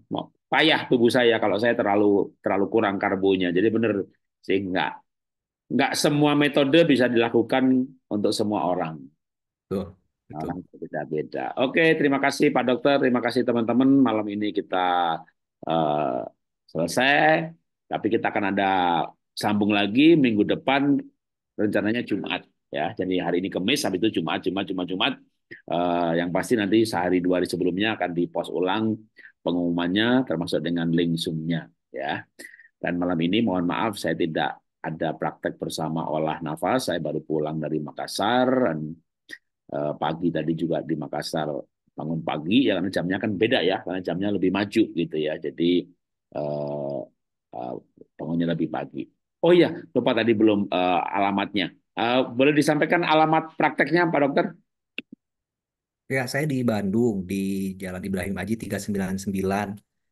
Speaker 1: payah tubuh saya kalau saya terlalu terlalu kurang karbonya. Jadi benar sih nggak nggak semua metode bisa dilakukan untuk semua orang. Tuh beda beda Oke, terima kasih Pak Dokter, terima kasih teman-teman. Malam ini kita uh, selesai, tapi kita akan ada sambung lagi minggu depan rencananya Jumat ya. Jadi hari ini Kamis, habis itu Jumat, Jumat, Jumat, Jumat. Uh, yang pasti nanti sehari dua hari sebelumnya akan dipost ulang pengumumannya termasuk dengan link zoomnya ya. Dan malam ini mohon maaf saya tidak ada praktek bersama olah nafas. Saya baru pulang dari Makassar dan Eh, pagi tadi juga di Makassar bangun pagi ya karena jamnya kan beda ya karena jamnya lebih maju gitu ya jadi uh, uh, bangunnya lebih pagi oh iya lupa tadi belum uh, alamatnya uh, boleh disampaikan alamat prakteknya Pak
Speaker 2: Dokter ya saya di Bandung di Jalan Ibrahim Haji 399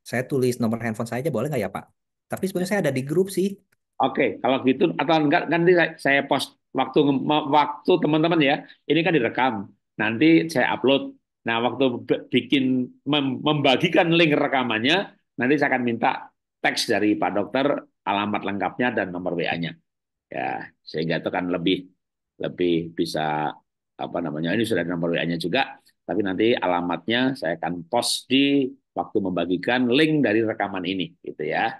Speaker 2: saya tulis nomor handphone saya aja boleh nggak ya Pak tapi sebenarnya saya ada di grup sih Oke, okay, kalau gitu atau enggak nanti saya post waktu waktu teman-teman
Speaker 1: ya, ini kan direkam. Nanti saya upload. Nah, waktu bikin membagikan link rekamannya, nanti saya akan minta teks dari Pak Dokter, alamat lengkapnya dan nomor WA-nya. Ya, sehingga itu kan lebih lebih bisa apa namanya? Ini sudah ada nomor WA-nya juga, tapi nanti alamatnya saya akan post di waktu membagikan link dari rekaman ini gitu ya.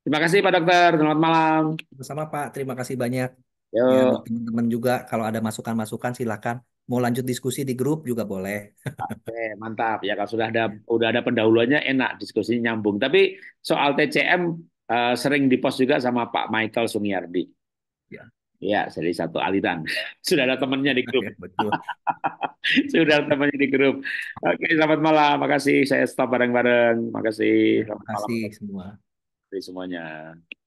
Speaker 2: Terima kasih Pak Dokter, selamat malam. bersama Pak, terima kasih banyak. Ya, iya, buat teman-teman juga kalau ada masukan-masukan silakan. Mau lanjut diskusi di grup juga boleh. Oke,
Speaker 1: mantap. Ya kalau sudah ada udah ada pendahuluannya enak diskusinya nyambung. Tapi soal TCM uh, eh, sering dipost juga sama Pak Michael Suniardi. Ya. Ya, jadi satu aliran. Sudah ada temannya di grup. Iya, betul. Sudah ada temannya di grup. Oke, selamat malam. Makasih saya stop bareng-bareng. Makasih. Iya, selamat Terima malam kasih semua. Terima kasih semuanya.